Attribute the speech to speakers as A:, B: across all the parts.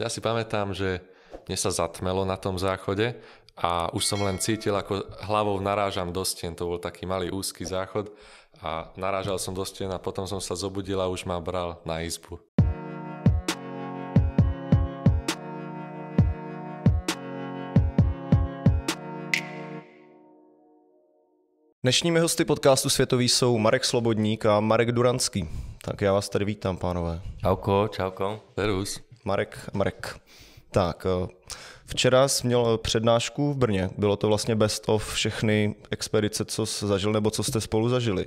A: Ja si pamätám, že mne sa zatmelo na tom záchode a už som len cítil, ako hlavou narážam do stien. To bol taký malý úzky záchod a narážal som do stien a potom som sa zobudil a už ma bral na izbu.
B: Dnešními hosty podcastu Světový jsou Marek Slobodník a Marek Duranský. Tak já vás tady vítám, pánové. Čauko, čauko. Perus. Marek, Marek. Tak, eh, včera jsi měl přednášku v Brně. Bylo to vlastně best of všechny expedice, co jsi zažil nebo co jste spolu zažili.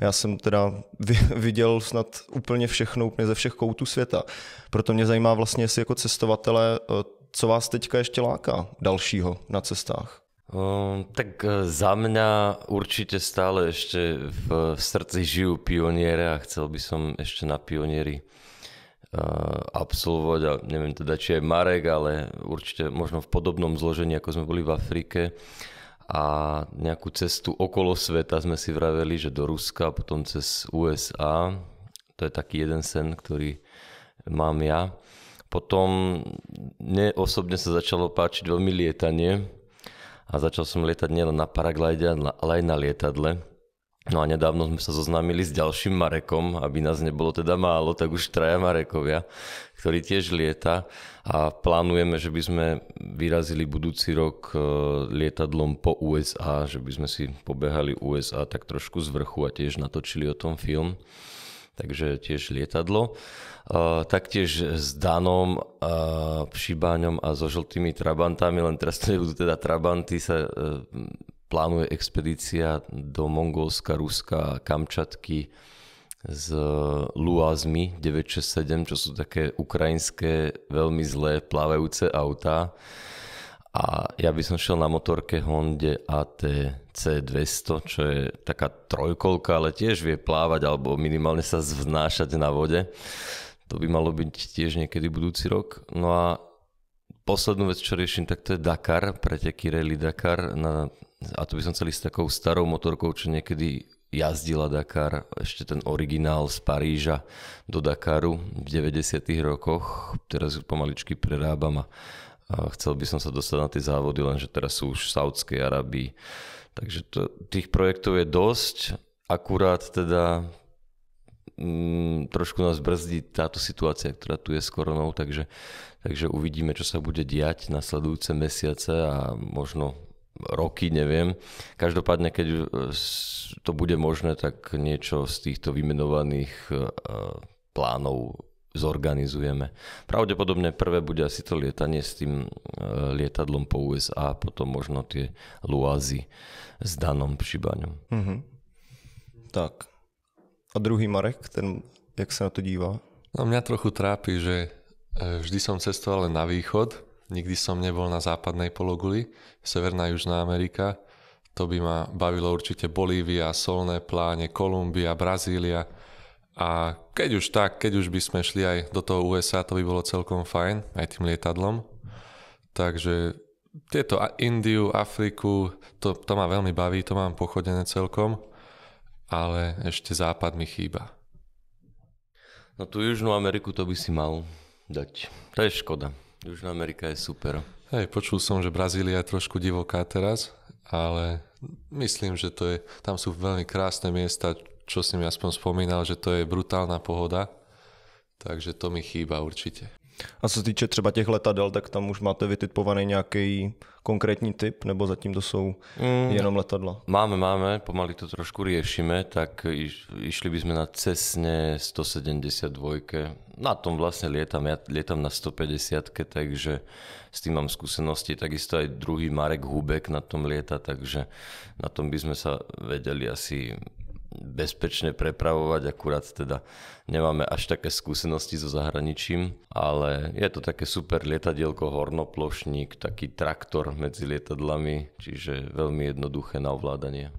B: Já jsem teda viděl snad úplně všechno, úplně ze všech koutů světa. Proto mě zajímá vlastně, jestli jako cestovatele, eh, co vás teďka ještě láká dalšího na cestách? Um,
C: tak eh, za mňa určite stále ešte v, v srdci žijú pioniere a chcel by som ešte na pionieri Eh, absolvovať a neviem teda, či aj Marek, ale určite možno v podobnom zložení, ako sme boli v Afrike a nejakú cestu okolo sveta sme si vraveli, že do Ruska, potom cez USA, to je taký jeden sen, ktorý mám ja. Potom mne osobne sa začalo páčiť veľmi lietanie a začal som lietať nielen na paraglide, ale aj na lietadle No a nedávno sme sa zoznámili s ďalším Marekom, aby nás nebolo teda málo, tak už traja Marekovia, ktorý tiež lieta a plánujeme, že by sme vyrazili budúci rok e, lietadlom po USA, že by sme si pobehali USA tak trošku z vrchu a tiež natočili o tom film. Takže tiež lietadlo. E, taktiež s Danom, Pšibáňom e, a so žltými Trabantami, len teraz to nebudú teda Trabanty, sa plánuje expedícia do Mongolska, Ruska, Kamčatky s Luazmi 967, čo sú také ukrajinské veľmi zlé plávajúce autá. A ja by som šiel na motorke Honde ATC 200, čo je taká trojkolka, ale tiež vie plávať alebo minimálne sa vznášať na vode. To by malo byť tiež niekedy budúci rok. No a poslednú vec, čo riešim, tak to je Dakar, preteky Rally Dakar na a tu by som chcel ísť takou starou motorkou, čo niekedy jazdila Dakar, ešte ten originál z Paríža do Dakaru v 90. rokoch. Teraz ju pomaličky prerábam a, a chcel by som sa dostať na tie závody, lenže teraz sú už v Saudskej Arabii. Takže to, tých projektov je dosť, akurát teda mm, trošku nás brzdí táto situácia, ktorá tu je s koronou, takže, takže uvidíme, čo sa bude diať na sledujúce mesiace a možno roky, neviem. Každopádne, keď e, to bude možné, tak niečo z týchto vymenovaných e, plánov zorganizujeme. Pravdepodobne prvé bude asi to lietanie s tým e, lietadlom po USA, potom možno tie luazy
B: s Danom Přibaňom. Mm-hmm. Tak. A druhý Marek, ten, jak sa na to díva?
A: No mňa trochu trápi, že vždy som cestoval len na východ, Nikdy som nebol na západnej pologuli, Severná Južná Amerika. To by ma bavilo určite Bolívia, Solné pláne, Kolumbia, Brazília. A keď už tak, keď už by sme šli aj do toho USA, to by bolo celkom fajn, aj tým lietadlom. Takže tieto Indiu, Afriku, to, to ma veľmi baví, to mám pochodené celkom, ale ešte západ mi chýba.
C: No tú Južnú Ameriku to by si mal dať. To je škoda. Južná Amerika je super.
A: Hej, počul som, že Brazília je trošku divoká teraz, ale myslím, že to je, tam sú veľmi krásne miesta, čo si mi aspoň spomínal, že
B: to je brutálna pohoda, takže to mi chýba určite. A co se týče třeba těch letadel, tak tam už máte vytipovaný nějaký konkrétní typ, nebo zatím to jsou mm, jenom letadla?
C: Máme, máme, pomaly to trošku riešime, tak iš, išli by sme na cesne 172. Na tom vlastne lietam, ja lietam na 150, takže s tým mám skúsenosti. Takisto aj druhý Marek Hubek na tom lieta, takže na tom by sme sa vedeli asi bezpečne prepravovať, akurát teda nemáme až také skúsenosti so zahraničím, ale je to také super lietadielko, hornoplošník, taký traktor medzi lietadlami, čiže veľmi
B: jednoduché na ovládanie.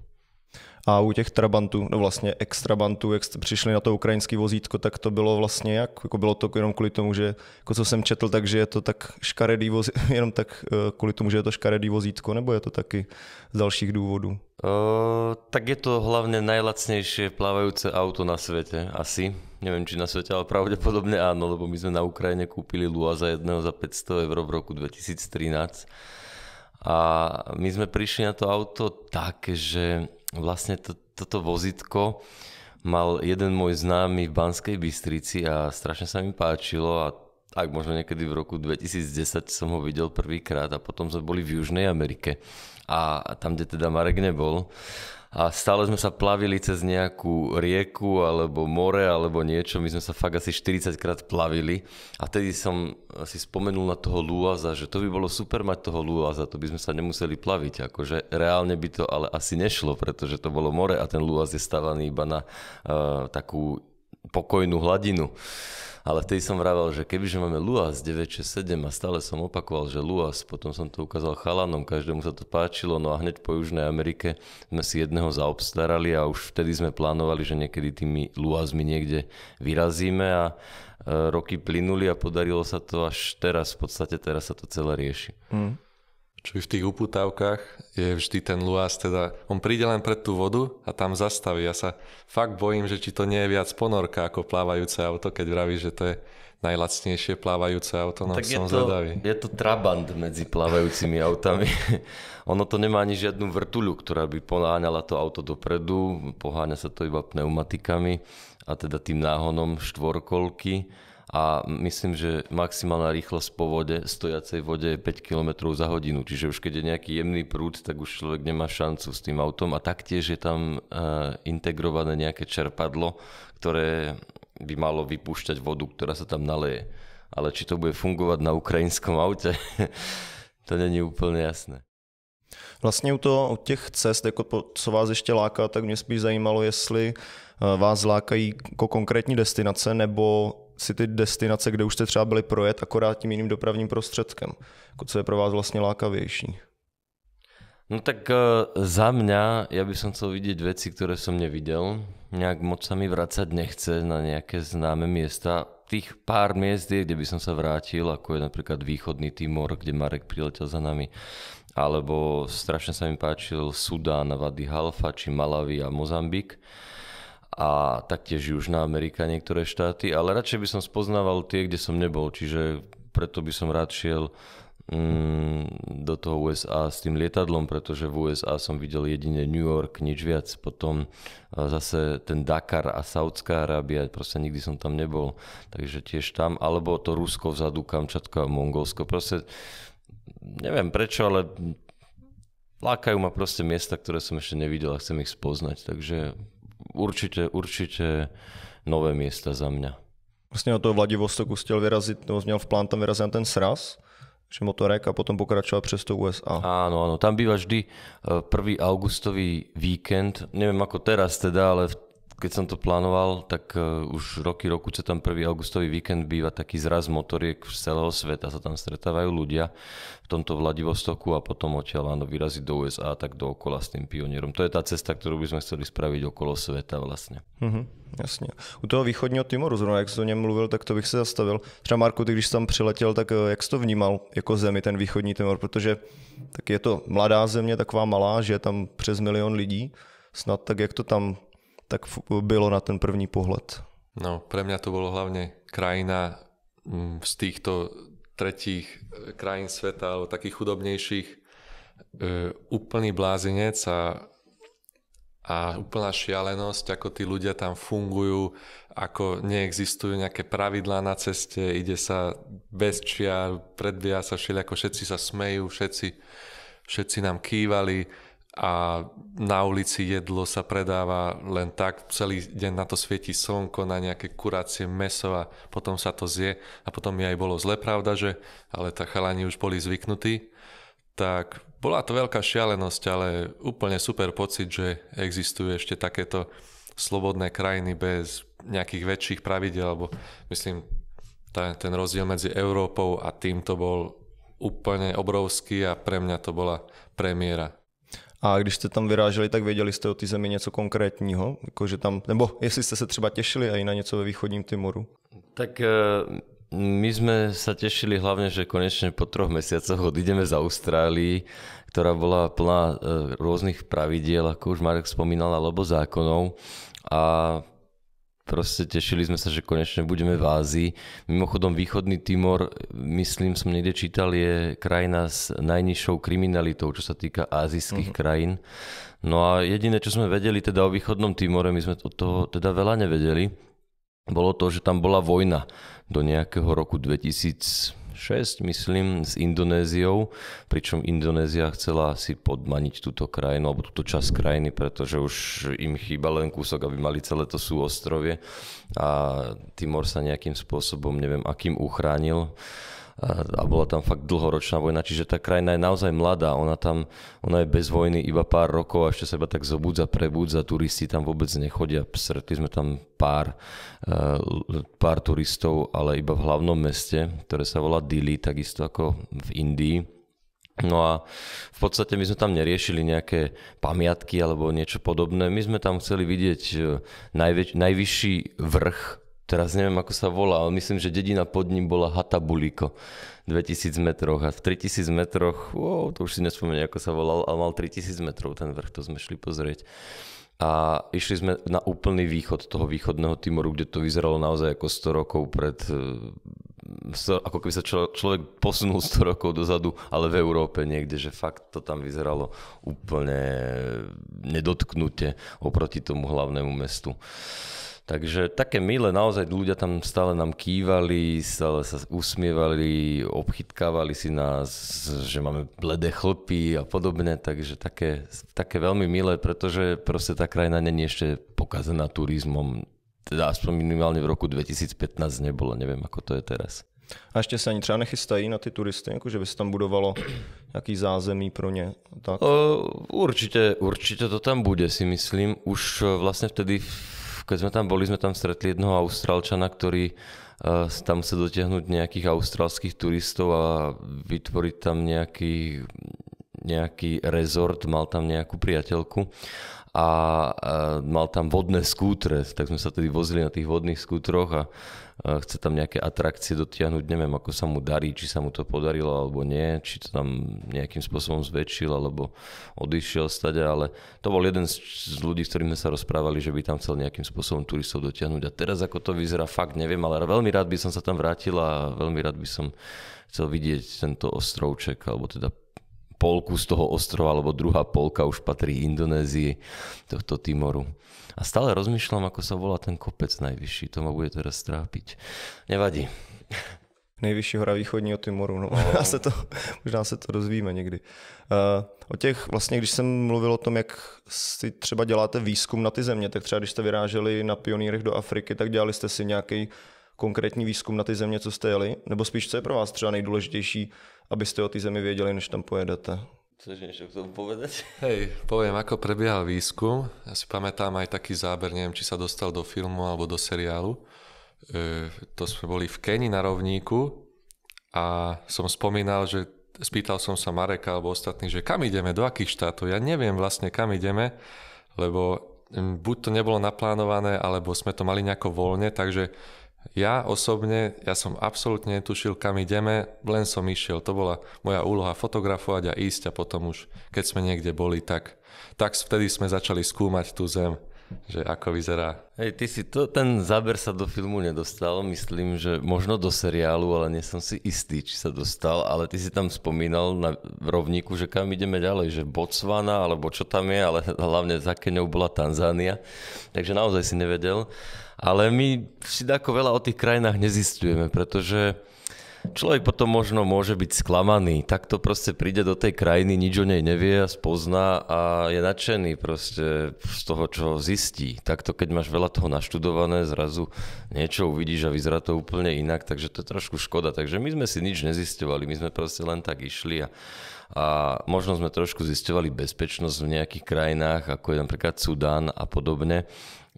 B: A u těch Trabantů, no vlastně extrabantů, jak jste přišli na to ukrajinské vozítko, tak to bylo vlastně jak? Jako bylo to jenom kvůli tomu, že jako co jsem četl, takže je to tak škaredý voz, jenom tak eh, kvůli tomu, že je to škaredý vozítko, nebo je to taky z dalších důvodů?
C: O, eh, tak je to hlavně nejlacnější plávajúce auto na světě asi. Neviem, či na svete, ale pravdepodobne áno, lebo my sme na Ukrajine kúpili za jedného za 500 eur v roku 2013. A my sme prišli na to auto tak, že vlastne to, toto vozitko mal jeden môj známy v Banskej Bystrici a strašne sa mi páčilo a tak možno niekedy v roku 2010 som ho videl prvýkrát a potom sme boli v Južnej Amerike a tam, kde teda Marek nebol a stále sme sa plavili cez nejakú rieku alebo more alebo niečo. My sme sa fakt asi 40 krát plavili a vtedy som si spomenul na toho Luaza, že to by bolo super mať toho Luaza, to by sme sa nemuseli plaviť. Akože reálne by to ale asi nešlo, pretože to bolo more a ten Luaz je stavaný iba na uh, takú pokojnú hladinu. Ale vtedy som vravel, že kebyže máme Luas 967 a stále som opakoval, že Luas, potom som to ukázal chalanom, každému sa to páčilo, no a hneď po Južnej Amerike sme si jedného zaobstarali a už vtedy sme plánovali, že niekedy tými Luasmi niekde vyrazíme a e, roky plynuli a podarilo sa to až teraz, v podstate teraz sa to celé rieši. Mm čo je v tých uputávkach, je vždy ten
A: luás, teda on príde len pred tú vodu a tam zastaví. Ja sa fakt bojím, že či to nie je viac ponorka ako plávajúce auto, keď vraví, že to je najlacnejšie plávajúce auto, no, no tak som je to,
C: Je to trabant medzi plávajúcimi autami. ono to nemá ani žiadnu vrtuľu, ktorá by poháňala to auto dopredu, poháňa sa to iba pneumatikami a teda tým náhonom štvorkolky a myslím, že maximálna rýchlosť po vode, stojacej vode je 5 km za hodinu, čiže už keď je nejaký jemný prúd, tak už človek nemá šancu s tým autom a taktiež je tam uh, integrované nejaké čerpadlo, ktoré by malo vypúšťať vodu, ktorá sa tam naleje. Ale či to bude fungovať na ukrajinskom aute, to není úplně jasné.
B: Vlastně u, to u těch cest, jako co vás ještě láká, tak mě spíš zajímalo, jestli e, vás lákají jako konkrétní destinace nebo si ty destinace, kde už jste třeba byli projet, akorát tím jiným dopravním prostředkem? Jako co je pro vás vlastně lákavější?
C: No tak uh, za mňa, ja by som chcel vidieť veci, ktoré som nevidel. Nejak moc sa mi vracať nechce na nejaké známe miesta. Tých pár miest je, kde by som sa vrátil, ako je napríklad východný Timor, kde Marek priletel za nami. Alebo strašne sa mi páčil Sudán, Vady Halfa, či Malavy a Mozambik a taktiež Južná Amerika, niektoré štáty, ale radšej by som spoznával tie, kde som nebol, čiže preto by som rád šiel mm, do toho USA s tým lietadlom, pretože v USA som videl jedine New York, nič viac, potom zase ten Dakar a Saudská Arábia, proste nikdy som tam nebol, takže tiež tam, alebo to Rusko vzadu, a Mongolsko, proste neviem prečo, ale lákajú ma proste miesta, ktoré som ešte nevidel a chcem ich spoznať, takže určite, určite nové miesta za mňa.
B: Vlastně na toho Vladivostoku chtěl vyrazit, nebo měl v plán tam vyraziť na ten sraz, že motorek a potom pokračovat přes to USA. Áno, áno, tam býva vždy 1. Eh,
C: augustový víkend, neviem ako teraz teda, ale v keď som to plánoval, tak e, už roky, roku, čo tam prvý augustový víkend býva taký zraz motoriek z celého sveta, sa tam stretávajú ľudia v tomto Vladivostoku a potom odtiaľ áno, vyraziť do USA a tak dookola s tým pionierom. To je tá cesta, ktorú by sme chceli spraviť okolo sveta vlastne.
B: Mm-hmm, jasně. U toho východního Timoru, zrovna jak jsi o něm mluvil, tak to bych se zastavil. Třeba Marku, ty když jsi tam přiletěl, tak e, jak jsi to vnímal jako zemi, ten východní Timor, protože tak je to mladá země, taková malá, že je tam přes milion lidí, snad tak jak to tam tak bylo na ten první pohled?
A: No, pre mňa to bolo hlavne krajina mm, z týchto tretích e, krajín sveta alebo takých chudobnejších e, úplný blázinec a, a úplná šialenosť, ako tí ľudia tam fungujú, ako neexistujú nejaké pravidlá na ceste, ide sa bez čiar, predbieha sa všetci sa smejú, všetci, všetci nám kývali a na ulici jedlo sa predáva len tak, celý deň na to svieti slnko, na nejaké kurácie meso a potom sa to zje a potom mi aj bolo zle, pravda, že ale tá chalani už boli zvyknutí, tak bola to veľká šialenosť, ale úplne super pocit, že existujú ešte takéto slobodné krajiny bez nejakých väčších pravidel, alebo myslím, tá, ten rozdiel medzi Európou a týmto
B: bol úplne obrovský a pre mňa to bola premiéra. A když jste tam vyráželi, tak věděli jste o té zemi něco konkrétního? Jako, že tam, nebo jestli jste se třeba těšili aj na něco ve východním Timoru?
C: Tak eh, my sme sa tešili hlavne, že konečne po troch mesiacoch odídeme z Austrálii, ktorá bola plná eh, rôznych pravidiel, ako už Marek spomínal, alebo zákonov. A Proste tešili sme sa, že konečne budeme v Ázii. Mimochodom, východný Timor, myslím, som niekde čítal, je krajina s najnižšou kriminalitou, čo sa týka azijských uh-huh. krajín. No a jediné, čo sme vedeli teda o východnom Timore, my sme od toho teda veľa nevedeli, bolo to, že tam bola vojna do nejakého roku 2000 6, myslím, s Indonéziou, pričom Indonézia chcela si podmaniť túto krajinu, alebo túto časť krajiny, pretože už im chýba len kúsok, aby mali celé to súostrovie a Timor sa nejakým spôsobom, neviem akým, uchránil a, a bola tam fakt dlhoročná vojna, čiže tá krajina je naozaj mladá, ona tam, ona je bez vojny iba pár rokov a ešte seba tak zobudza, prebudza, turisti tam vôbec nechodia, stretli sme tam pár, eh, pár turistov, ale iba v hlavnom meste, ktoré sa volá Dili, takisto ako v Indii. No a v podstate my sme tam neriešili nejaké pamiatky alebo niečo podobné. My sme tam chceli vidieť eh, najväč- najvyšší vrch teraz neviem ako sa volá, ale myslím, že dedina pod ním bola Hatabuliko, 2000 metroch a v 3000 metroch, wow, to už si nespomeniem ako sa volal, ale mal 3000 metrov ten vrch, to sme šli pozrieť. A išli sme na úplný východ toho východného Timoru, kde to vyzeralo naozaj ako 100 rokov pred eh, ako keby sa človek posunul 100 rokov dozadu, ale v Európe niekde, že fakt to tam vyzeralo úplne nedotknutie oproti tomu hlavnému mestu. Takže také milé, naozaj ľudia tam stále nám kývali, stále sa usmievali, obchytkávali si nás, že máme bledé chlpy a podobne, takže také, také veľmi milé, pretože proste tá krajina není ešte pokazená turizmom, teda aspoň minimálne v roku 2015 nebolo, neviem ako to je teraz.
B: A ještě se ani třeba nechystají na ty turisty, že by se tam budovalo nějaký zázemí pro ně? Tak. O, určitě,
C: určitě to tam bude, si myslím. Už eh, vlastně vtedy v keď sme tam boli, sme tam stretli jednoho Austrálčana, ktorý uh, tam chce dotiahnuť nejakých austrálskych turistov a vytvoriť tam nejaký, nejaký rezort, mal tam nejakú priateľku a, a e, mal tam vodné skútre, tak sme sa tedy vozili na tých vodných skútroch a chce tam nejaké atrakcie dotiahnuť, neviem ako sa mu darí, či sa mu to podarilo alebo nie, či to tam nejakým spôsobom zväčšil alebo odišiel stade, ale to bol jeden z ľudí, s ktorými sme sa rozprávali, že by tam chcel nejakým spôsobom turistov dotiahnuť a teraz ako to vyzerá, fakt neviem, ale veľmi rád by som sa tam vrátil a veľmi rád by som chcel vidieť tento ostrovček alebo teda polku z toho ostrova, alebo druhá polka už patrí Indonézii, tohto Timoru. A stále rozmýšľam, ako sa volá ten kopec najvyšší. To ma bude teraz strápiť.
B: Nevadí. Nejvyšší hora východního Timoru, no. Možná no. se to, možná se to rozvíme někdy. Uh, o těch, vlastně, když jsem mluvil o tom, jak si třeba děláte výzkum na ty země, tak třeba když jste vyráželi na pionýrech do Afriky, tak dělali jste si nějaký konkrétní výzkum na ty země, co jste jeli? Nebo spíš, co je pro vás třeba nejdůležitější, abyste o té zemi věděli, než tam pojedete?
C: Chceš niečo k tomu povedať? Hej, poviem,
A: ako prebiehal výskum. Ja si pamätám aj taký záber, neviem, či sa dostal do filmu alebo do seriálu. E, to sme boli v Keni na rovníku a som spomínal, že spýtal som sa Mareka alebo ostatných, že kam ideme, do akých štátov. Ja neviem vlastne, kam ideme, lebo mm, buď to nebolo naplánované, alebo sme to mali nejako voľne, takže ja osobne, ja som absolútne netušil, kam ideme, len som išiel. To bola moja úloha fotografovať a ísť a potom už, keď sme niekde boli, tak,
C: tak vtedy sme začali skúmať tú zem že ako vyzerá. Hej, ty si to, ten záber sa do filmu nedostal, myslím, že možno do seriálu, ale nie som si istý, či sa dostal, ale ty si tam spomínal na rovníku, že kam ideme ďalej, že Botswana, alebo čo tam je, ale hlavne za Keňou bola Tanzánia, takže naozaj si nevedel. Ale my si ako veľa o tých krajinách nezistujeme, pretože človek potom možno môže byť sklamaný. Takto proste príde do tej krajiny, nič o nej nevie a spozná a je nadšený proste z toho, čo zistí. Takto, keď máš veľa toho naštudované, zrazu niečo uvidíš a vyzerá to úplne inak, takže to je trošku škoda. Takže my sme si nič nezistovali, my sme proste len tak išli a a možno sme trošku zistovali bezpečnosť v nejakých krajinách, ako je napríklad Sudán a podobne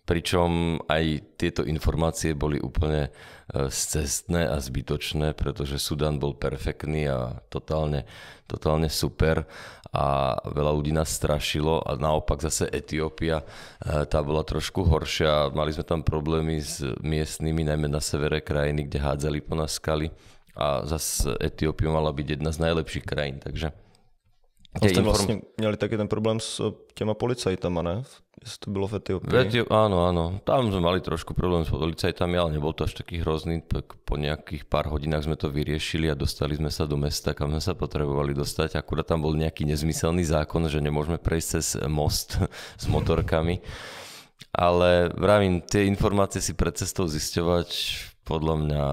C: Pričom aj tieto informácie boli úplne e, scestné a zbytočné, pretože Sudan bol perfektný a totálne, totálne super a veľa ľudí nás strašilo a naopak zase Etiópia, e, tá bola trošku horšia. Mali sme tam problémy s miestnymi, najmä na severe krajiny, kde hádzali po nás skaly a zase Etiópia mala byť jedna z najlepších krajín, takže a jste inform... vlastně
B: měli taky ten problém s eh, těma policajtama, ne? Jestli to bylo v Etiopii.
C: V Áno, áno. Tam sme mali trošku problém s policajtami, ale nebol to až taký hrozný. Tak po nejakých pár hodinách sme to vyriešili a dostali sme sa do mesta, kam sme sa potrebovali dostať. Akurát tam bol nejaký nezmyselný zákon, že nemôžeme prejsť cez most s motorkami. Ale vravím, tie informácie si pred cestou zisťovať podľa mňa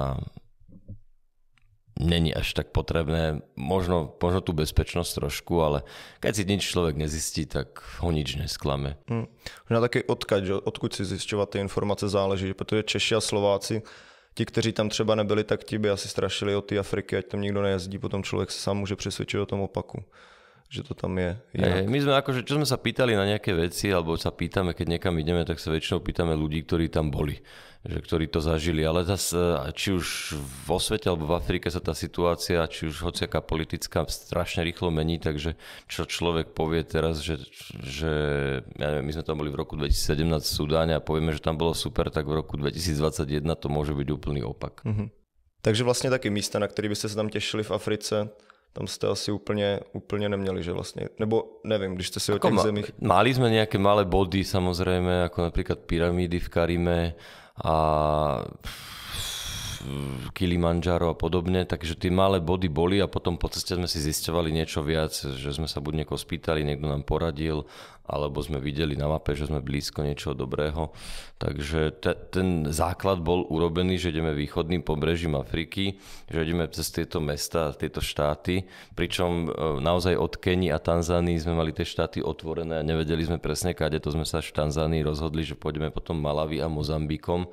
C: není až tak potrebné. Možno, možno tú bezpečnosť trošku, ale keď si nič človek nezistí, tak ho nič nesklame.
B: Hmm. Na taky odkaď, odkud si zisťovať ty informace záleží, protože Češi a Slováci ti, kteří tam třeba nebyli, tak ti by asi strašili od té Afriky, ať tam nikdo nejezdí, potom člověk se sám může přesvědčit o tom opaku že to tam je. Inak. Hey, my sme akože, čo sme sa pýtali
C: na nejaké veci, alebo sa pýtame, keď niekam ideme, tak sa väčšinou pýtame ľudí, ktorí tam boli, že ktorí to zažili. Ale zase, či už vo svete alebo v Afrike sa tá situácia, či už hociaká politická strašne rýchlo mení, takže čo človek povie teraz, že, že ja neviem, my sme tam boli v roku 2017 v Sudáne a povieme, že tam bolo super, tak v roku 2021 to môže byť úplný opak. Mm-hmm.
B: Takže vlastne také místa, na ktoré by ste sa tam tešili v Africe, tam ste asi úplne, úplne neměli, že vlastne, nebo nevím, když ste si ako o tých ma, zemích...
C: Mali sme nejaké malé body samozrejme, ako napríklad pyramídy v Karime a Kilimanjaro a podobne, takže tie malé body boli a potom po ceste sme si zistovali niečo viac, že sme sa buď niekoho spýtali, niekto nám poradil, alebo sme videli na mape, že sme blízko niečo dobrého. Takže te, ten základ bol urobený, že ideme východným pobrežím Afriky, že ideme cez tieto mesta, tieto štáty, pričom e, naozaj od Keni a Tanzánii sme mali tie štáty otvorené a nevedeli sme presne kade, to sme sa v Tanzánii rozhodli, že pôjdeme potom Malavi a Mozambikom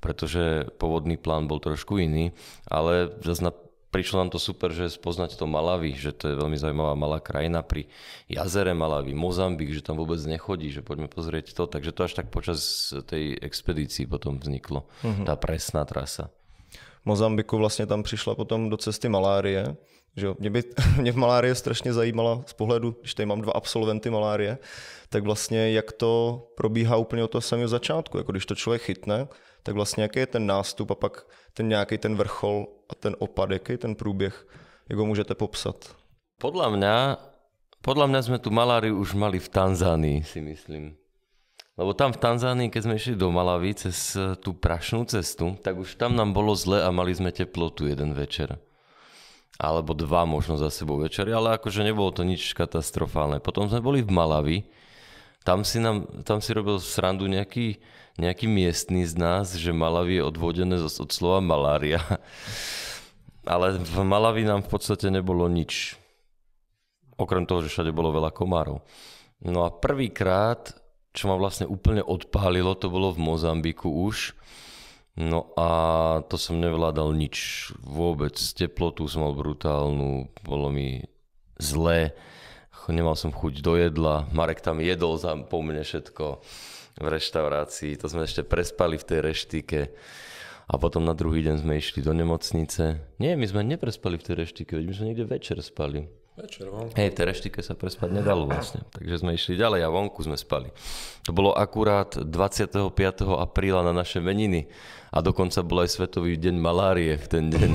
C: pretože pôvodný plán bol trošku iný, ale zase na prišlo nám to super, že spoznať to Malavy, že to je veľmi zaujímavá malá krajina pri jazere Malavy, Mozambik, že tam vôbec nechodí, že poďme pozrieť to. Takže to až tak počas tej expedícii potom vzniklo, uh-huh. tá presná trasa.
B: Mozambiku vlastně tam prišla potom do cesty malárie. Že jo? Mě, by, mě v malárie strašně zajímala z pohledu, když tady mám dva absolventy malárie, tak vlastně jak to probíhá úplně od toho samého začátku. Jako když to člověk chytne, tak vlastně jaký je ten nástup a pak ten nějaký ten vrchol a ten opad, jaký je ten průběh, jak ho můžete popsat?
C: Podle mě, podle mě jsme tu maláriu už mali v Tanzánii, si myslím. Lebo tam v Tanzánii, keď sme išli do Malavy cez eh, tú prašnú cestu, tak už tam nám bolo zle a mali sme teplotu jeden večer. Alebo dva možno za sebou večery, ale akože nebolo to nič katastrofálne. Potom sme boli v Malavi, tam si, nám, tam si robil srandu nejaký nejaký miestný z nás, že Malavi je odvodené od slova malária. Ale v malavi nám v podstate nebolo nič. Okrem toho, že všade bolo veľa komárov. No a prvýkrát, čo ma vlastne úplne odpálilo, to bolo v Mozambiku už. No a to som nevládal nič vôbec. Teplotu som mal brutálnu, bolo mi zlé, nemal som chuť do jedla. Marek tam jedol za, po mne všetko v reštaurácii, to sme ešte prespali v tej reštike. A potom na druhý deň sme išli do nemocnice. Nie, my sme neprespali v tej reštike, my sme niekde večer spali. Večer vonku. Hej, v tej reštike sa prespať nedalo vlastne. Takže sme išli ďalej a vonku sme spali. To bolo akurát 25. apríla na naše meniny. A dokonca bol aj Svetový deň malárie v ten deň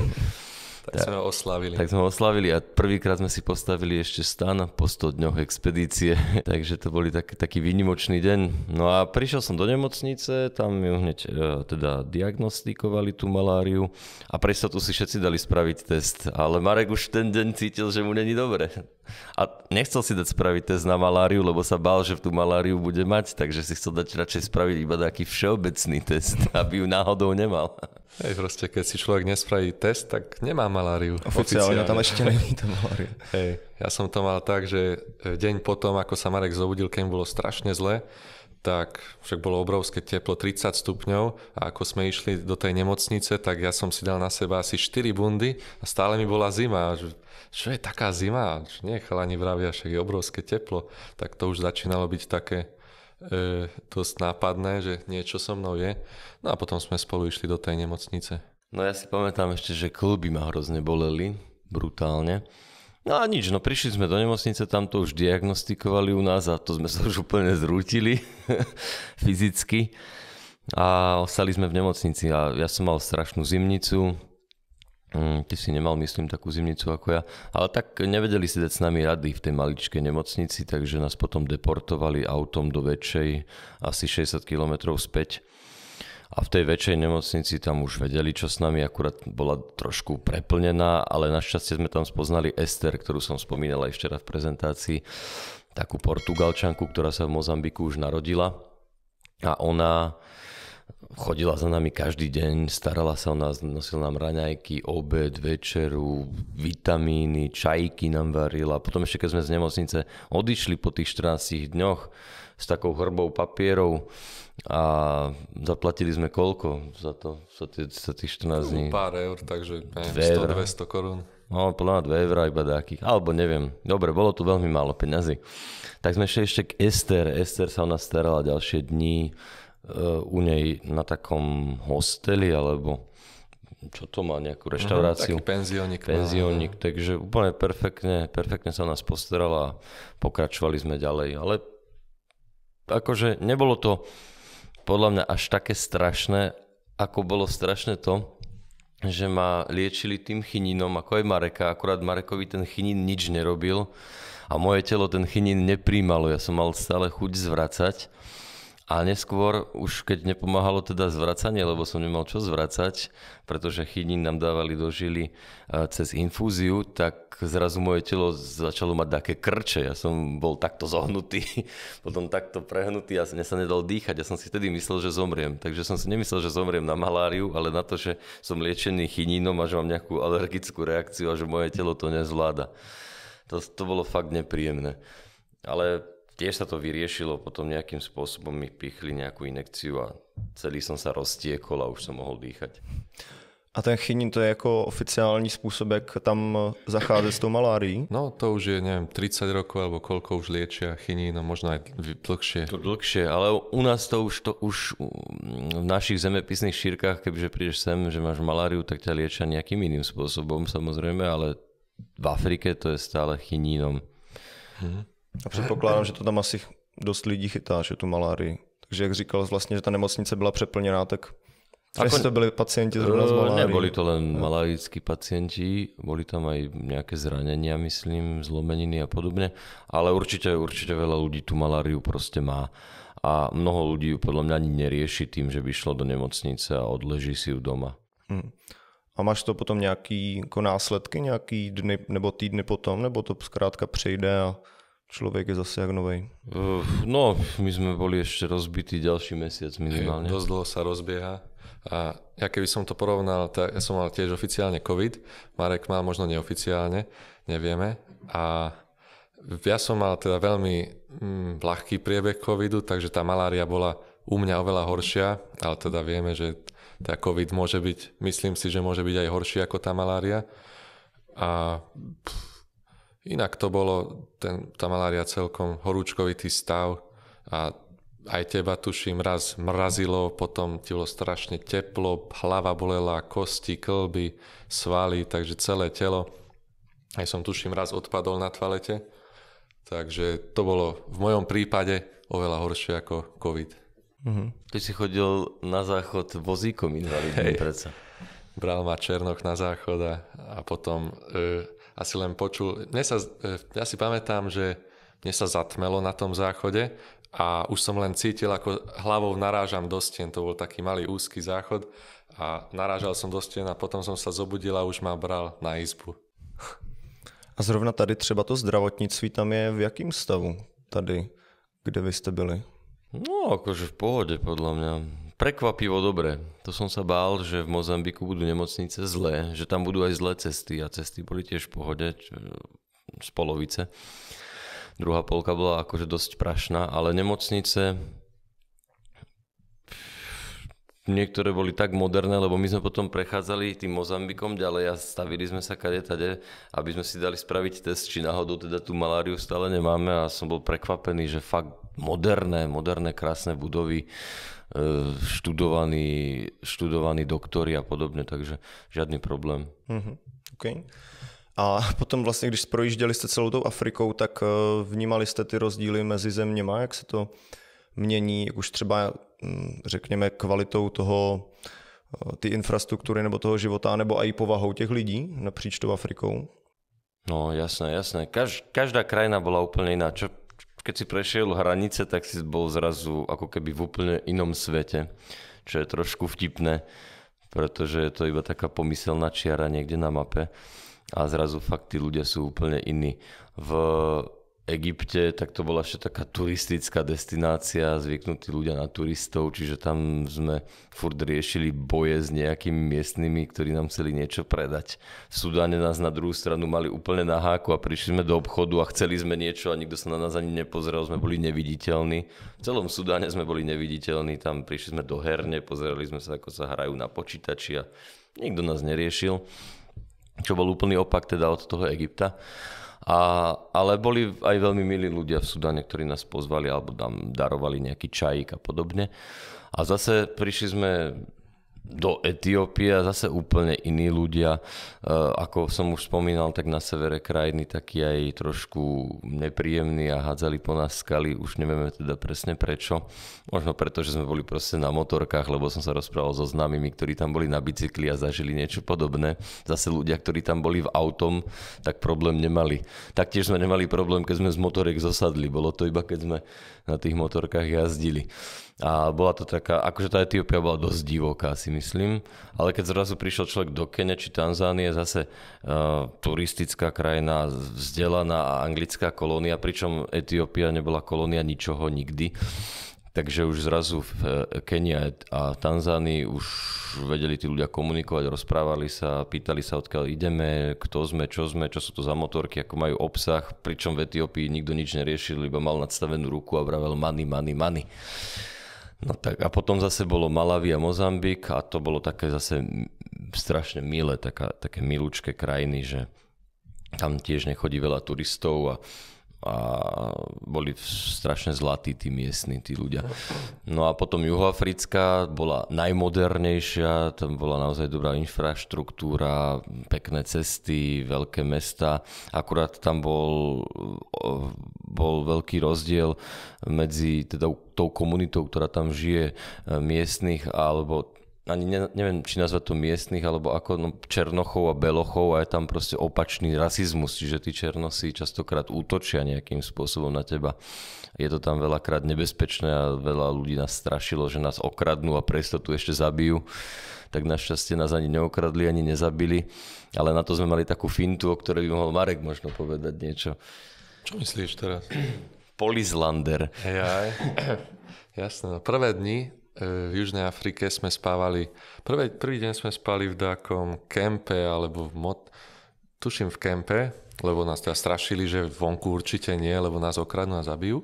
C: tak sme ho oslavili. Tak sme ho oslavili a prvýkrát sme si postavili ešte stan po 100 dňoch expedície, takže to boli tak, taký výnimočný deň. No a prišiel som do nemocnice, tam ju hneď e, teda diagnostikovali tú maláriu a pre tu si všetci dali spraviť test, ale Marek už ten deň cítil, že mu není dobre. A nechcel si dať spraviť test na maláriu, lebo sa bál, že tú maláriu bude mať, takže si chcel dať radšej spraviť iba taký všeobecný test, aby ju náhodou nemal. Hej, proste, keď si človek nespraví test, tak nemá maláriu. Oficiálne, Oficiálne. tam ešte
B: není to maláriu.
A: Hej, ja som to mal tak, že deň potom, ako sa Marek zobudil, keď mu bolo strašne zle, tak však bolo obrovské teplo, 30 stupňov a ako sme išli do tej nemocnice, tak ja som si dal na seba asi 4 bundy a stále mi bola zima. Že, čo je taká zima? Že nie, chalani vravia, však je obrovské teplo. Tak to už začínalo byť také e, dosť nápadné, že niečo so mnou je. No a potom sme spolu
C: išli do tej nemocnice. No ja si pamätám ešte, že kluby ma hrozne boleli, brutálne. No a nič, no prišli sme do nemocnice, tam to už diagnostikovali u nás a to sme sa už úplne zrútili fyzicky. A ostali sme v nemocnici a ja som mal strašnú zimnicu, mm, ty si nemal, myslím, takú zimnicu ako ja. Ale tak nevedeli si dať s nami rady v tej maličkej nemocnici, takže nás potom deportovali autom do väčšej, asi 60 km späť. A v tej väčšej nemocnici tam už vedeli, čo s nami, akurát bola trošku preplnená, ale našťastie sme tam spoznali Ester, ktorú som spomínal aj včera v prezentácii, takú portugalčanku, ktorá sa v Mozambiku už narodila. A ona chodila za nami každý deň, starala sa o nás, nosila nám raňajky, obed, večeru, vitamíny, čajky nám varila. Potom ešte keď sme z nemocnice odišli po tých 14 dňoch s takou hrbou papierov, a zaplatili sme koľko za to, za, tie, za tých 14 no, dní? Pár eur, takže 100-200 korún. No, podľa mňa 2 eurá iba takých. Alebo neviem. Dobre, bolo tu veľmi málo peňazí. Tak sme šli ešte k Ester. Ester sa nás starala ďalšie dni e, u nej na takom hosteli, alebo čo to má, nejakú mhm, reštauráciu. Uh-huh, taký penzionik. No. Penzionik, takže úplne perfektne, perfektne sa nás postarala a pokračovali sme ďalej. Ale akože nebolo to podľa mňa až také strašné, ako bolo strašné to, že ma liečili tým chininom, ako aj Mareka, akurát Marekovi ten chinin nič nerobil a moje telo ten chinin nepríjmalo, ja som mal stále chuť zvracať a neskôr, už keď nepomáhalo teda zvracanie, lebo som nemal čo zvracať, pretože chynín nám dávali do žily e, cez infúziu, tak zrazu moje telo začalo mať také krče. Ja som bol takto zohnutý, potom takto prehnutý a ja sa nedal dýchať. Ja som si vtedy myslel, že zomriem. Takže som si nemyslel, že zomriem na maláriu, ale na to, že som liečený chinínom a že mám nejakú alergickú reakciu a že moje telo to nezvláda. To, to bolo fakt nepríjemné. Ale Tiež sa to vyriešilo, potom nejakým spôsobom mi pichli nejakú inekciu a celý som sa roztiekol a už som
B: mohol dýchať. A ten chynin to je jako oficiální způsob, jak tam zacházet s tou malárií?
A: No to už je, neviem, 30 rokov alebo koľko už liečia chynín no a možno aj
C: dlhšie. To dlhšie, ale u nás to už, to už mm, v našich zemepisných šírkach, kebyže prídeš sem, že máš maláriu, tak ťa liečia nejakým iným spôsobom samozrejme, ale v Afrike to je stále chynínom.
B: Mhm. A předpokládám, že to tam asi dost lidí chytá, že tu malárii. Takže jak říkal vlastně, že ta nemocnice byla přeplněná, tak ako to byli pacienti zrovna z eh, malárii? Neboli to len
C: malárickí pacienti, boli tam aj nejaké zranenia, myslím, zlomeniny a podobne, ale určite, určite veľa ľudí tú maláriu proste má a mnoho ľudí ju podľa mňa ani nerieši tým, že by šlo do nemocnice a odleží si ju doma.
B: Hmm. A máš to potom nějaký jako následky, nějaký dny nebo týdny potom, nebo to zkrátka přejde a človek je zase jak novej? Uh, no, my sme boli ešte rozbití ďalší mesiac minimálne. Hej, dosť dlho sa rozbieha. A
A: ja keby som to porovnal, tak ja som mal tiež oficiálne COVID, Marek mal možno neoficiálne, nevieme. A ja som mal teda veľmi mm, ľahký priebeh covidu, takže tá malária bola u mňa oveľa horšia, ale teda vieme, že tá covid môže byť, myslím si, že môže byť aj horší ako tá malária. A pff, Inak to bolo ten, tá malária celkom horúčkovitý stav a aj teba tuším raz mrazilo, potom ti bolo strašne teplo, hlava bolela, kosti, klby, svaly, takže celé telo. Aj som tuším raz odpadol na toalete, takže to bolo v mojom prípade oveľa horšie ako COVID. Mm-hmm. Ty si chodil na záchod vozíkom invalidným hey. predsa. Bral ma Černoch na záchod a, a potom Uh, asi len počul. Mne sa, e, ja si pamätám, že mne sa zatmelo na tom záchode a už som len cítil, ako hlavou narážam do stien, to bol taký malý úzky záchod a narážal som do stien a potom som sa zobudil a už ma bral na izbu.
B: A zrovna tady třeba to zdravotnictví tam je v jakým stavu? Tady, kde vy ste byli?
C: No, akože v pohode, podľa mňa Prekvapivo dobre. To som sa bál, že v Mozambiku budú nemocnice zlé, že tam budú aj zlé cesty a cesty boli tiež v pohode, z polovice. Druhá polka bola akože dosť prašná, ale nemocnice niektoré boli tak moderné, lebo my sme potom prechádzali tým Mozambikom ďalej a stavili sme sa kade tade, aby sme si dali spraviť test, či náhodou teda tú maláriu stále nemáme a som bol prekvapený, že fakt moderné, moderné, krásne budovy, študovaní, e, študovaní doktory a podobne, takže žádný problém.
B: Mm-hmm. Okay. A potom vlastně, když projížděli jste celou tou Afrikou, tak e, vnímali jste ty rozdíly mezi zeměma, jak se to mění, jak už třeba mm, řekněme kvalitou toho, e, ty infrastruktury nebo toho života, nebo i povahou těch lidí napříč tou Afrikou?
C: No jasné, jasné. Kaž, každá krajina bola úplne iná. Čo keď si prešiel hranice, tak si bol zrazu ako keby v úplne inom svete, čo je trošku vtipné, pretože je to iba taká pomyselná čiara niekde na mape a zrazu fakt tí ľudia sú úplne iní. V Egypte, tak to bola ešte taká turistická destinácia, zvyknutí ľudia na turistov, čiže tam sme furt riešili boje s nejakými miestnymi, ktorí nám chceli niečo predať. V Sudáne nás na druhú stranu mali úplne na háku a prišli sme do obchodu a chceli sme niečo a nikto sa na nás ani nepozrel, sme boli neviditeľní. V celom Sudáne sme boli neviditeľní, tam prišli sme do herne, pozerali sme sa, ako sa hrajú na počítači a nikto nás neriešil, čo bol úplný opak teda od toho Egypta. A, ale boli aj veľmi milí ľudia v Sudane, ktorí nás pozvali alebo tam darovali nejaký čajík a podobne. A zase prišli sme do Etiópie a zase úplne iní ľudia. E, ako som už spomínal, tak na severe krajiny taký aj trošku nepríjemný a hádzali po nás skaly, už nevieme teda presne prečo. Možno preto, že sme boli proste na motorkách, lebo som sa rozprával so známymi, ktorí tam boli na bicykli a zažili niečo podobné. Zase ľudia, ktorí tam boli v autom, tak problém nemali. Taktiež sme nemali problém, keď sme z motorek zosadli. Bolo to iba, keď sme na tých motorkách jazdili. A bola to taká, akože tá Etiópia bola dosť divoká si myslím, ale keď zrazu prišiel človek do Kene či Tanzánie, zase uh, turistická krajina, vzdelaná anglická kolónia, pričom Etiópia nebola kolónia ničoho nikdy, Takže už zrazu v e, Kenia a Tanzánii už vedeli tí ľudia komunikovať, rozprávali sa, pýtali sa, odkiaľ ideme, kto sme, čo sme, čo sú to za motorky, ako majú obsah, pričom v Etiópii nikto nič neriešil, iba mal nadstavenú ruku a vravel money, money, money. No tak a potom zase bolo Malavi a Mozambik a to bolo také zase strašne milé, taká, také milúčké krajiny, že tam tiež nechodí veľa turistov a a boli strašne zlatí tí miestni, tí ľudia. No a potom Juhoafrická bola najmodernejšia, tam bola naozaj dobrá infraštruktúra, pekné cesty, veľké mesta. Akurát tam bol, bol veľký rozdiel medzi teda tou komunitou, ktorá tam žije, e, miestnych alebo ani ne, neviem, či nazvať to miestnych, alebo ako no, Černochov a Belochov a je tam proste opačný rasizmus, čiže tí Černosy častokrát útočia nejakým spôsobom na teba. Je to tam veľakrát nebezpečné a veľa ľudí nás strašilo, že nás okradnú a tu ešte zabijú. Tak našťastie nás ani neokradli, ani nezabili, ale na to sme mali takú fintu, o ktorej by mohol Marek možno povedať niečo.
A: Čo myslíš teraz?
C: Polislander.
A: Jasné, no, prvé dni E, v Južnej Afrike sme spávali, prvý, prvý deň sme spali v takom kempe alebo v mot, tuším v kempe, lebo nás teda strašili, že vonku určite nie, lebo nás okradnú a zabijú.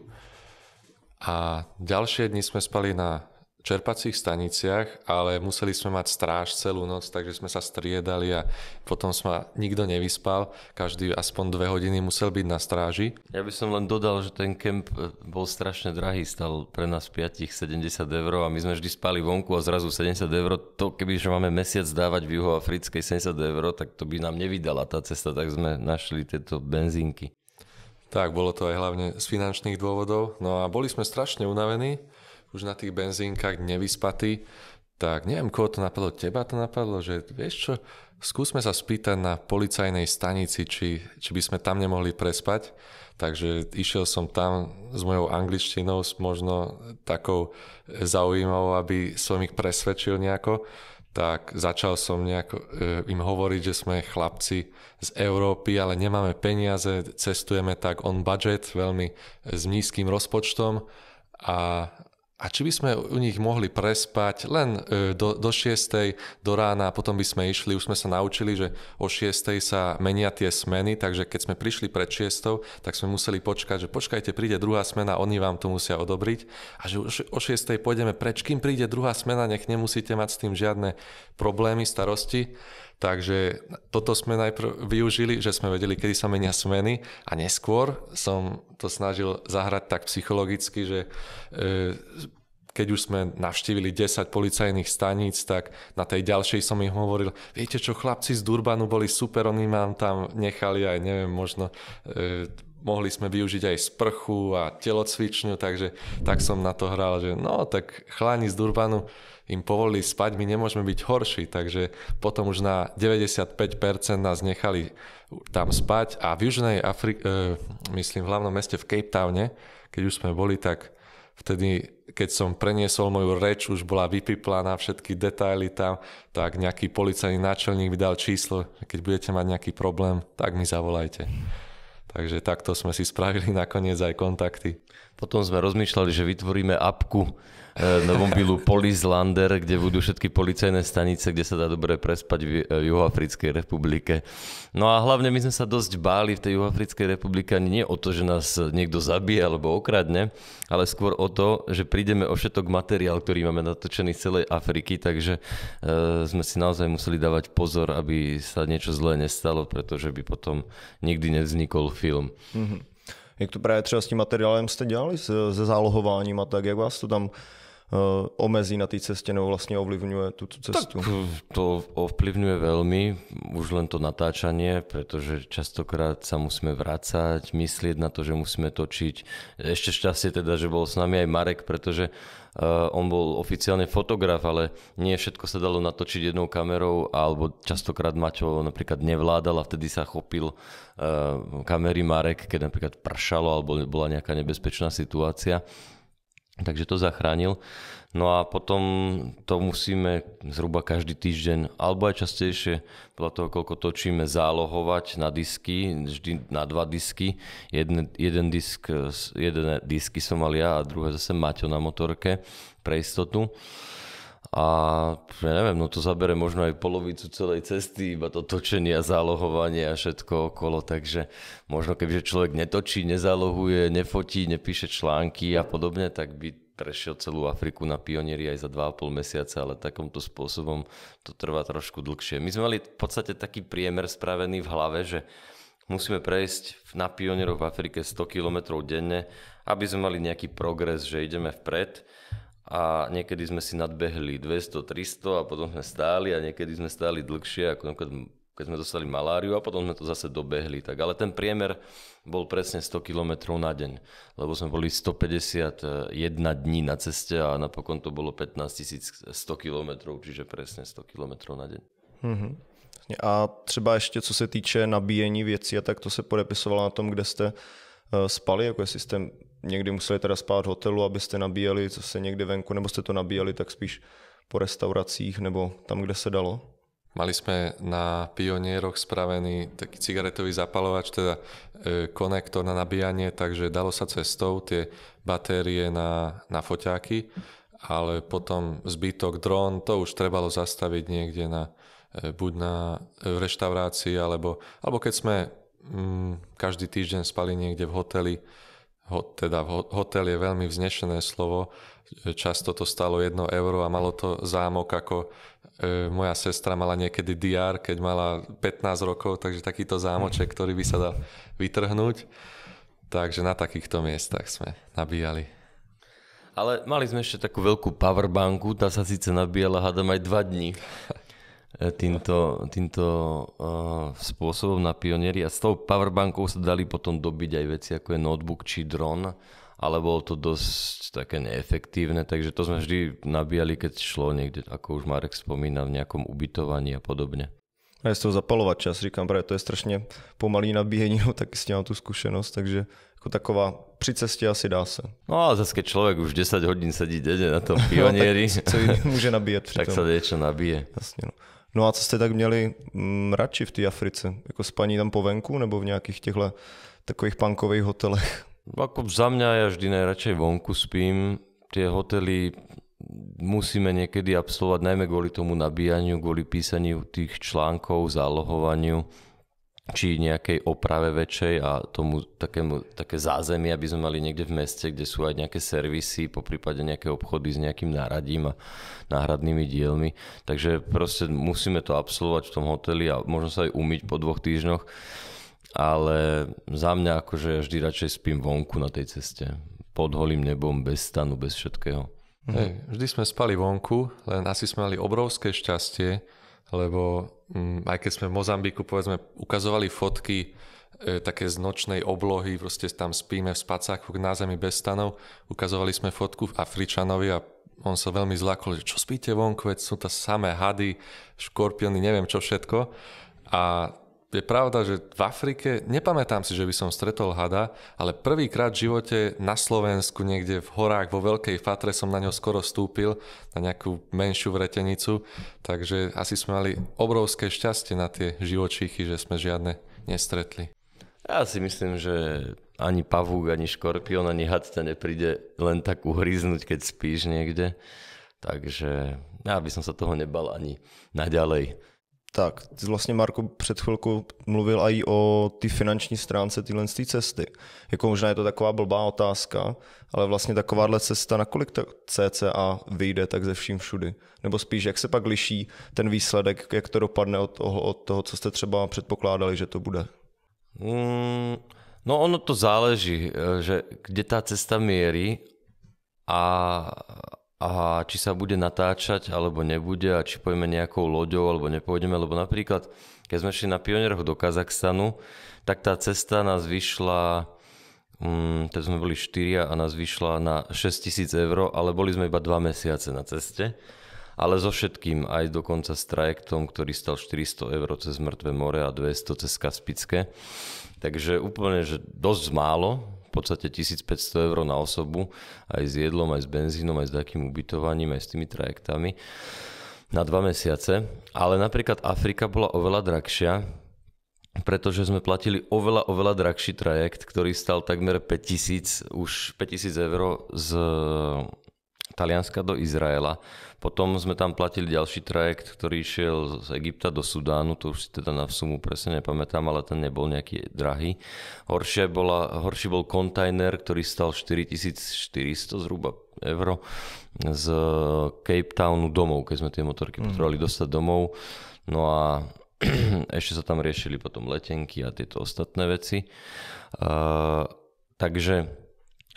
A: A ďalšie dni sme spali na čerpacích staniciach, ale museli sme mať stráž celú noc, takže sme sa striedali a potom sme nikto nevyspal. Každý aspoň
C: dve hodiny musel byť na stráži. Ja by som len dodal, že ten kemp eh, bol strašne drahý, stal pre nás 5 70 eur a my sme vždy spali vonku a zrazu 70 eur, to keby že máme mesiac dávať v juhoafrickej 70 eur, tak to by nám nevydala tá cesta, tak sme našli tieto benzínky. Tak, bolo to aj hlavne z finančných dôvodov. No a boli sme
A: strašne unavení, už na tých benzínkach nevyspatý, tak neviem, koho to napadlo, teba to napadlo, že vieš čo, skúsme sa spýtať na policajnej stanici, či, či by sme tam nemohli prespať. Takže išiel som tam s mojou angličtinou, s možno takou zaujímavou, aby som ich presvedčil nejako. Tak začal som nejako eh, im hovoriť, že sme chlapci z Európy, ale nemáme peniaze, cestujeme tak on budget, veľmi s nízkym rozpočtom a a či by sme u nich mohli prespať len e, do, do 6. do rána a potom by sme išli, už sme sa naučili, že o 6. sa menia tie smeny, takže keď sme prišli pred 6. tak sme museli počkať, že počkajte, príde druhá smena, oni vám to musia odobriť a že o 6. pôjdeme preč, kým príde druhá smena, nech nemusíte mať s tým žiadne problémy, starosti Takže toto sme najprv využili, že sme vedeli, kedy sa menia smeny a neskôr som to snažil zahrať tak psychologicky, že e, keď už sme navštívili 10 policajných staníc, tak na tej ďalšej som im hovoril, viete čo, chlapci z Durbanu boli super, oni mám tam nechali aj, neviem, možno e, mohli sme využiť aj sprchu a telocvičňu, takže tak som na to hral, že no, tak chláni z Durbanu im povolili spať, my nemôžeme byť horší, takže potom už na 95% nás nechali tam spať a v Južnej Afrike, myslím v hlavnom meste v Cape Towne, keď už sme boli, tak vtedy, keď som preniesol moju reč, už bola vypiplaná všetky detaily tam, tak nejaký policajný náčelník mi dal číslo, keď budete mať nejaký problém, tak mi zavolajte.
C: Takže takto sme si spravili nakoniec aj kontakty. Potom sme rozmýšľali, že vytvoríme apku do e, mobilu Polislander, kde budú všetky policajné stanice, kde sa dá dobre prespať e, v, Juhoafrickej republike. No a hlavne my sme sa dosť báli v tej Juhoafrickej republike ani nie o to, že nás niekto zabije alebo okradne, ale skôr o to, že prídeme o všetok materiál, ktorý máme natočený z celej Afriky, takže e, sme si naozaj museli dávať pozor, aby sa niečo zlé nestalo, pretože by potom nikdy nevznikol film.
B: Mm-hmm. Jak to právě třeba s tím materiálem jste dělali, se, se zálohováním a tak, jak vás to tam Eh, omezí na té cestě nebo vlastně ovlivňuje tu cestu? Tak
C: to ovplyvňuje veľmi, už len to natáčanie, pretože častokrát sa musíme vrácať, myslieť na to, že musíme točiť. Ešte šťastie teda, že bol s nami aj Marek, pretože Uh, on bol oficiálne fotograf, ale nie všetko sa dalo natočiť jednou kamerou, alebo častokrát Maťo napríklad nevládal a vtedy sa chopil uh, kamery Marek, keď napríklad pršalo alebo bola nejaká nebezpečná situácia Takže to zachránil. No a potom to musíme zhruba každý týždeň, alebo aj častejšie, podľa toho, koľko točíme, zálohovať na disky, vždy na dva disky. Jeden, jeden disk, jeden disky som mal ja a druhé zase Maťo na motorke pre istotu. A ja neviem, no to zabere možno aj polovicu celej cesty, iba to točenie a zálohovanie a všetko okolo, takže možno kebyže človek netočí, nezálohuje, nefotí, nepíše články a podobne, tak by prešiel celú Afriku na pionieri aj za 2,5 mesiaca, ale takomto spôsobom to trvá trošku dlhšie. My sme mali v podstate taký priemer spravený v hlave, že musíme prejsť na pionieroch v Afrike 100 km denne, aby sme mali nejaký progres, že ideme vpred a niekedy sme si nadbehli 200, 300 a potom sme stáli a niekedy sme stáli dlhšie, ako keď sme dostali maláriu a potom sme to zase dobehli. Tak. Ale ten priemer bol presne 100 km na deň, lebo sme boli 151 dní na ceste a napokon to bolo 15 100 km, čiže presne 100
B: km na deň. Mm-hmm. A třeba ještě co se týče nabíjení věcí, a tak to se podepisovalo na tom, kde jste eh, spali, jako jestli jste někdy museli teda spát v hotelu, abyste nabíjeli, co se někde venku, nebo jste to nabíjeli tak spíš po restauracích nebo tam, kde se dalo?
A: Mali sme na pionieroch spravený taký cigaretový zapalovač, teda e, konektor na nabíjanie, takže dalo sa cestou tie batérie na, na foťáky, ale potom zbytok dron, to už trebalo zastaviť niekde na, e, buď na e, reštaurácii, alebo, alebo keď sme mm, každý týždeň spali niekde v hoteli, ho, teda hotel je veľmi vznešené slovo, často to stalo 1 euro a malo to zámok ako e, moja sestra mala niekedy DR, keď mala 15 rokov, takže takýto zámoček, mhm. ktorý by sa dal
C: vytrhnúť. Takže na takýchto miestach sme nabíjali. Ale mali sme ešte takú veľkú powerbanku, tá sa síce nabíjala, hádam aj 2 dní. týmto, týmto uh, spôsobom na pionieri a s tou powerbankou sa dali potom dobiť aj veci ako je notebook či dron, ale bolo to dosť také neefektívne, takže to sme vždy nabíjali, keď šlo niekde, ako už Marek spomínal, v nejakom ubytovaní a podobne.
B: A je z toho zapalovat čas, říkám, protože to je strašně pomalý nabíjení, no taky s mám tu zkušenost, takže ako taková pri ceste asi dá sa.
C: No a zase keď človek už 10 hodín sedí na tom pionieri, no, tak, co môže nabíjať tak sa niečo nabije.
B: Jasne, no. No a co jste tak měli m, mm, radši v té Africe? Jako spaní tam po venku nebo v nějakých těchto takových punkových hotelech?
C: Ako za mňa ja vždy najradšej vonku spím. Tie hotely musíme niekedy absolvovať najmä kvôli tomu nabíjaniu, kvôli písaniu tých článkov, zálohovaniu či nejakej oprave väčšej a tomu takému, také zázemie, aby sme mali niekde v meste, kde sú aj nejaké servisy, po prípade nejaké obchody s nejakým náradím a náhradnými dielmi. Takže proste musíme to absolvovať v tom hoteli a možno sa aj umyť po dvoch týždňoch. Ale za mňa akože vždy radšej spím vonku na tej ceste. Pod holým nebom, bez stanu, bez všetkého. Hej,
A: vždy sme spali vonku, len asi sme mali obrovské šťastie, lebo Mm, aj keď sme v Mozambiku, povedzme, ukazovali fotky e, také z nočnej oblohy, proste tam spíme v spacáku na zemi bez stanov. Ukazovali sme fotku v Afričanovi a on sa veľmi zlakol, že čo spíte vonku, veď sú to samé hady, škorpiony, neviem čo všetko. A je pravda, že v Afrike, nepamätám si, že by som stretol hada, ale prvýkrát v živote na Slovensku, niekde v horách, vo Veľkej Fatre som na ňo skoro stúpil, na nejakú menšiu vretenicu, takže asi
C: sme mali obrovské šťastie na tie živočíchy, že sme žiadne nestretli. Ja si myslím, že ani pavúk, ani škorpión, ani had ťa nepríde len tak uhryznúť, keď spíš niekde. Takže ja by som sa toho nebal ani
B: naďalej. Tak, ty vlastně, Marko, před chvilkou mluvil i o ty finanční stránce tyhle z té cesty. Jako možná je to taková blbá otázka, ale vlastně takováhle cesta, nakolik to CCA vyjde tak ze vším všudy? Nebo spíš, jak se pak liší ten výsledek, jak to dopadne od toho, od toho co jste třeba předpokládali, že to bude?
C: Mm, no ono to záleží, eh, že kde ta cesta mierí a a či sa bude natáčať alebo nebude a či pojme nejakou loďou alebo nepôjdeme, lebo napríklad keď sme šli na pionieroch do Kazachstanu, tak tá cesta nás vyšla, um, teda sme boli štyria a nás vyšla na 6000 eur, ale boli sme iba 2 mesiace na ceste. Ale so všetkým, aj dokonca s trajektom, ktorý stal 400 eur cez Mŕtve more a 200 cez Kaspické. Takže úplne, že dosť málo, v podstate 1500 eur na osobu, aj s jedlom, aj s benzínom, aj s takým ubytovaním, aj s tými trajektami na dva mesiace. Ale napríklad Afrika bola oveľa drahšia, pretože sme platili oveľa, oveľa drahší trajekt, ktorý stal takmer 5000, už 5000 eur z Talianska do Izraela. Potom sme tam platili ďalší trajekt, ktorý išiel z Egypta do Sudánu, to už si teda na sumu presne nepamätám, ale ten nebol nejaký drahý. Horšie bola, horší bol kontajner, ktorý stal 4400 zhruba euro z Cape Townu domov, keď sme tie motorky mm. potrebovali dostať domov. No a ešte sa tam riešili potom letenky a tieto ostatné veci. Uh, takže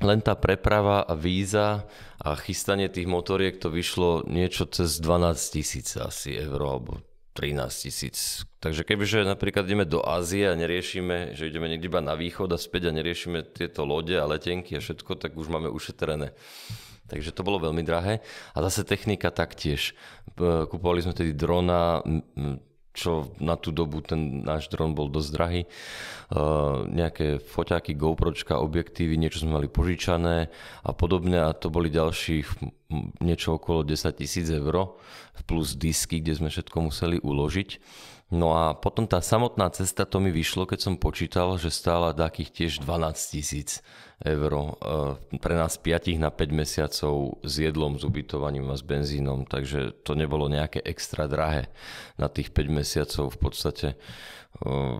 C: len tá preprava a víza a chystanie tých motoriek to vyšlo niečo cez 12 tisíc asi eur alebo 13 tisíc. Takže kebyže napríklad ideme do Ázie a neriešime, že ideme niekde iba na východ a späť a neriešime tieto lode a letenky a všetko, tak už máme ušetrené. Takže to bolo veľmi drahé. A zase technika taktiež. Kupovali sme tedy drona, čo na tú dobu ten náš dron bol dosť drahý. Uh, nejaké foťáky, GoPročka, objektívy, niečo sme mali požičané a podobne a to boli ďalších niečo okolo 10 tisíc eur plus disky, kde sme všetko museli uložiť. No a potom tá samotná cesta, to mi vyšlo, keď som počítal, že stála takých tiež 12 tisíc euro. Eh, pre nás 5 na 5 mesiacov s jedlom, s ubytovaním a s benzínom, takže to nebolo nejaké extra drahé. Na tých 5 mesiacov v podstate eh,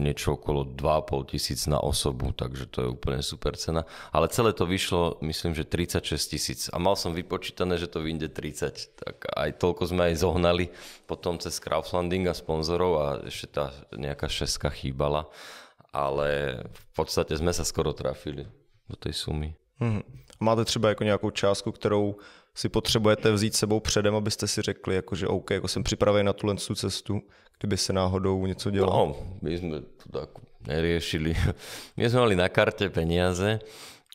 C: niečo okolo 2,5 tisíc na osobu, takže to je úplne super cena. Ale celé to vyšlo, myslím, že 36 tisíc. A mal som vypočítané, že to vyjde 30. Tak aj toľko sme aj zohnali potom cez crowdfunding a sponzorov a ešte tá nejaká šeska chýbala ale v podstate sme sa skoro trafili do té sumy.
B: Mm-hmm. Máte třeba jako nějakou částku, kterou si potřebujete vzít sebou předem, abyste si řekli, jako, že OK, jako jsem připravený na tuhle cestu, kdyby se náhodou něco dělalo. No,
C: my jsme to tak neriešili. My jsme mali na kartě peniaze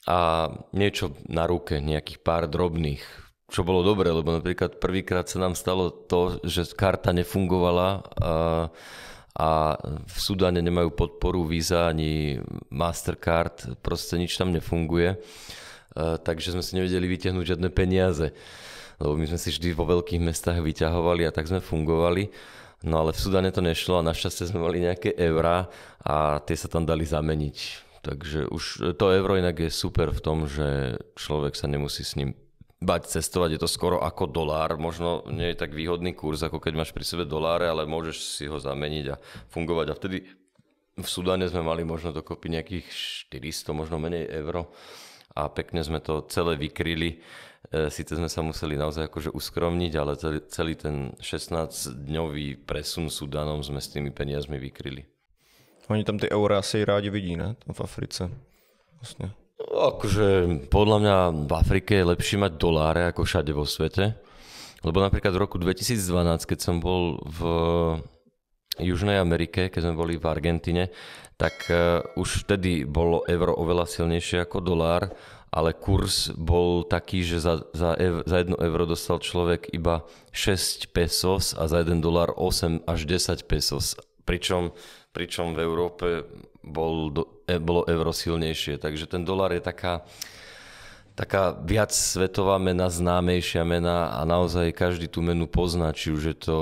C: a něco na ruke, nějakých pár drobných, čo bolo dobré, lebo napríklad prvýkrát sa nám stalo to, že karta nefungovala a a v Sudáne nemajú podporu Visa ani Mastercard, proste nič tam nefunguje. E, takže sme si nevedeli vytiahnuť žiadne peniaze, lebo my sme si vždy vo veľkých mestách vyťahovali a tak sme fungovali. No ale v Sudáne to nešlo a našťastie sme mali nejaké eurá a tie sa tam dali zameniť. Takže už to euro inak je super v tom, že človek sa nemusí s ním bať cestovať, je to skoro ako dolár, možno nie je tak výhodný kurz, ako keď máš pri sebe doláre, ale môžeš si ho zameniť a fungovať. A vtedy v Sudáne sme mali možno dokopy nejakých 400, možno menej euro a pekne sme to celé vykryli. E, Sice sme sa museli naozaj akože uskromniť, ale celý, ten 16-dňový presun Sudanom sme s tými peniazmi vykryli.
B: Oni tam tie eurá asi rádi vidí, ne? Tam v Africe. Vlastne.
C: No, akože podľa mňa v Afrike je lepšie mať doláre ako všade vo svete. Lebo napríklad v roku 2012, keď som bol v eh, Južnej Amerike, keď sme boli v Argentine, tak eh, už vtedy bolo euro oveľa silnejšie ako dolár, ale kurz bol taký, že za, za, ev, za 1 euro dostal človek iba 6 pesos a za 1 dolár 8 až 10 pesos. Pričom, pričom v Európe bol do, e, bolo euro silnejšie. Takže ten dolar je taká, taká viac svetová mena, známejšia mena a naozaj každý tú menu pozná, či už je to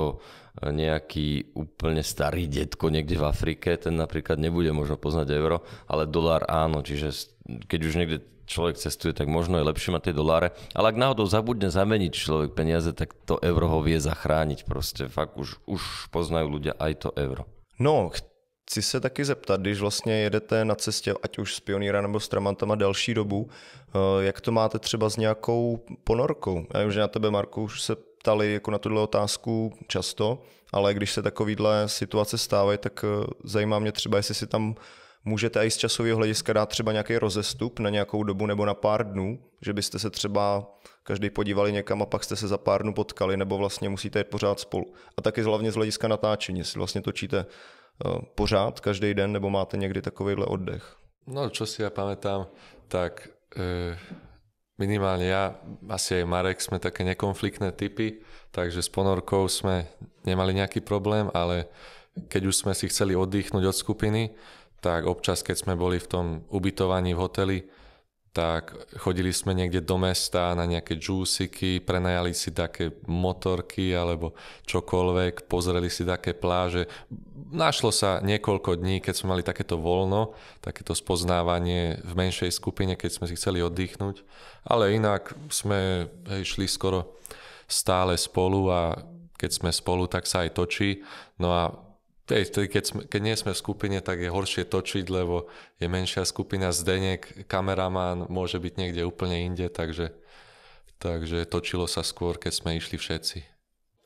C: e, nejaký úplne starý detko niekde v Afrike, ten napríklad nebude možno poznať euro, ale dolár áno, čiže keď už niekde človek cestuje, tak možno je lepšie mať tie doláre. Ale ak náhodou zabudne zameniť človek peniaze, tak to euro ho vie zachrániť proste. Fakt už, už poznajú ľudia aj to euro.
B: No, Chci se taky zeptat, když vlastně jedete na cestě, ať už s Pioníra nebo s Tramantama delší dobu, eh, jak to máte třeba s nějakou ponorkou? Já vím, že na tebe, Marku, už se ptali jako na tuhle otázku často, ale když se takovýhle situace stávají, tak eh, zajímá mě třeba, jestli si tam můžete i z časového hlediska dát třeba nějaký rozestup na nějakou dobu nebo na pár dnů, že byste se třeba každý podívali někam a pak jste se za pár dnů potkali, nebo vlastně musíte jít pořád spolu. A taky hlavně z hlediska natáčení, jestli vlastně točíte Eh, pořád, každý den, nebo máte někdy takovýhle oddech?
A: No, čo si ja pamätám, tak e, minimálne ja, asi aj Marek sme také nekonfliktné typy, takže s ponorkou sme nemali nejaký problém, ale keď už sme si chceli oddychnúť od skupiny, tak občas, keď sme boli v tom ubytovaní v hoteli, tak chodili sme niekde do mesta na nejaké džúsiky, prenajali si také motorky alebo čokoľvek, pozreli si také pláže. Našlo sa niekoľko dní, keď sme mali takéto voľno, takéto spoznávanie v menšej skupine, keď sme si chceli oddychnúť, ale inak sme hej, šli skoro stále spolu a keď sme spolu, tak sa aj točí. No a Tej, keď, sme, keď nie sme v skupine, tak je horšie točiť, lebo je menšia skupina, Zdenek, kameraman môže byť niekde úplne inde, takže,
C: takže točilo
A: sa skôr, keď sme išli všetci.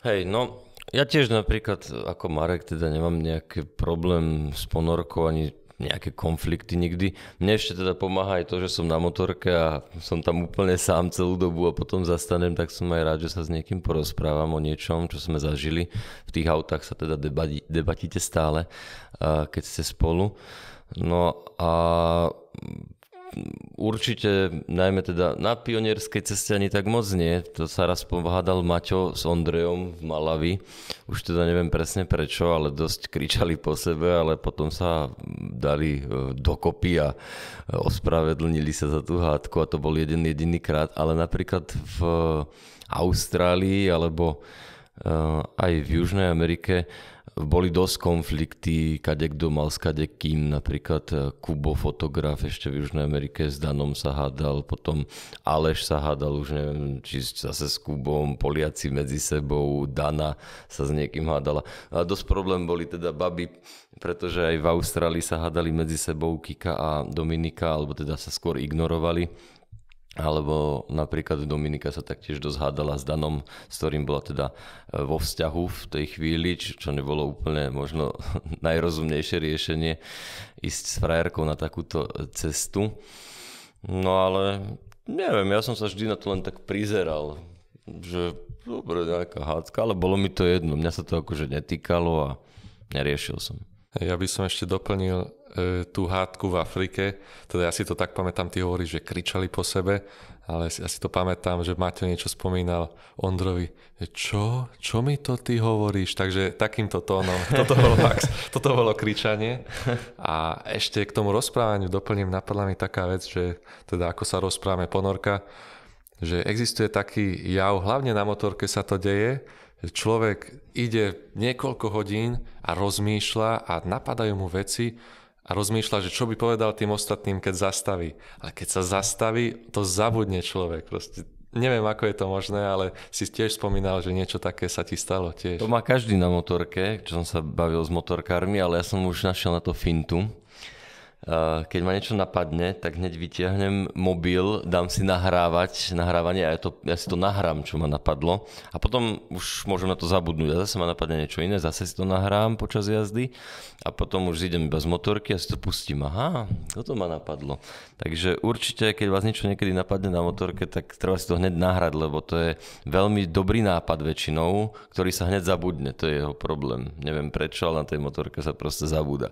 C: Hej, no ja tiež napríklad ako Marek teda nemám nejaký problém s ponorkou ani nejaké konflikty nikdy. Mne ešte teda pomáha aj to, že som na motorke a som tam úplne sám celú dobu a potom zastanem, tak som aj rád, že sa s niekým porozprávam o niečom, čo sme zažili. V tých autách sa teda debati, debatíte stále, keď ste spolu. No a určite, najmä teda na pionierskej ceste ani tak moc nie. To sa raz pohádal Maťo s Ondrejom v Malavi. Už teda neviem presne prečo, ale dosť kričali po sebe, ale potom sa dali e, dokopy a e, ospravedlnili sa za tú hádku a to bol jeden jediný krát. Ale napríklad v e, Austrálii alebo aj v Južnej Amerike boli dosť konflikty, kade kto mal s kade kým, napríklad eh, Kubo, fotograf ešte v Južnej Amerike s Danom sa hádal, potom Aleš sa hádal, už neviem, či zase s Kubom, Poliaci medzi sebou, Dana sa s niekým hádala. A dosť problém boli teda baby, pretože aj v Austrálii sa hádali medzi sebou Kika a Dominika, alebo teda sa skôr ignorovali alebo napríklad Dominika sa taktiež dozhádala s Danom, s ktorým bola teda e, vo vzťahu v tej chvíli, čo nebolo úplne možno najrozumnejšie riešenie ísť s frajerkou na takúto e, cestu. No ale neviem, ja som sa vždy na to len tak prizeral, že dobre, nejaká hádka, ale bolo mi to jedno, mňa sa to akože netýkalo a neriešil som. Ja by som ešte doplnil E, tú hádku v
A: Afrike, teda ja si to tak pamätám, ty hovoríš, že kričali po sebe, ale ja si to pamätám, že Maťo niečo spomínal Ondrovi, čo, čo mi to ty hovoríš, takže takýmto tónom, toto bolo, max, toto bolo kričanie. A ešte k tomu rozprávaniu doplním, napadla mi taká vec, že teda ako sa rozprávame ponorka, že existuje taký jav, hlavne na motorke sa to deje, človek ide niekoľko hodín a rozmýšľa a napadajú mu veci, a rozmýšľa, že čo by povedal tým ostatným, keď zastaví. A keď sa zastaví, to zabudne človek. Proste
C: neviem, ako je to možné, ale si tiež spomínal, že niečo také sa ti stalo tiež. To má každý na motorke, čo som sa bavil s motorkármi, ale ja som už našiel na to fintu. Eh, keď ma niečo napadne, tak hneď vytiahnem mobil, dám si nahrávať, nahrávanie a ja, to, ja si to nahrám, čo ma napadlo. A potom už môžem na to zabudnúť a zase ma napadne niečo iné, zase si to nahrám počas jazdy a potom už idem iba z motorky a si to pustím. Aha, toto ma napadlo. Takže určite, keď vás niečo niekedy napadne na motorke, tak treba si to hneď nahrať, lebo to je veľmi dobrý nápad väčšinou, ktorý sa hneď zabudne. To je jeho problém.
B: Neviem prečo, ale na tej motorke sa proste zabúda.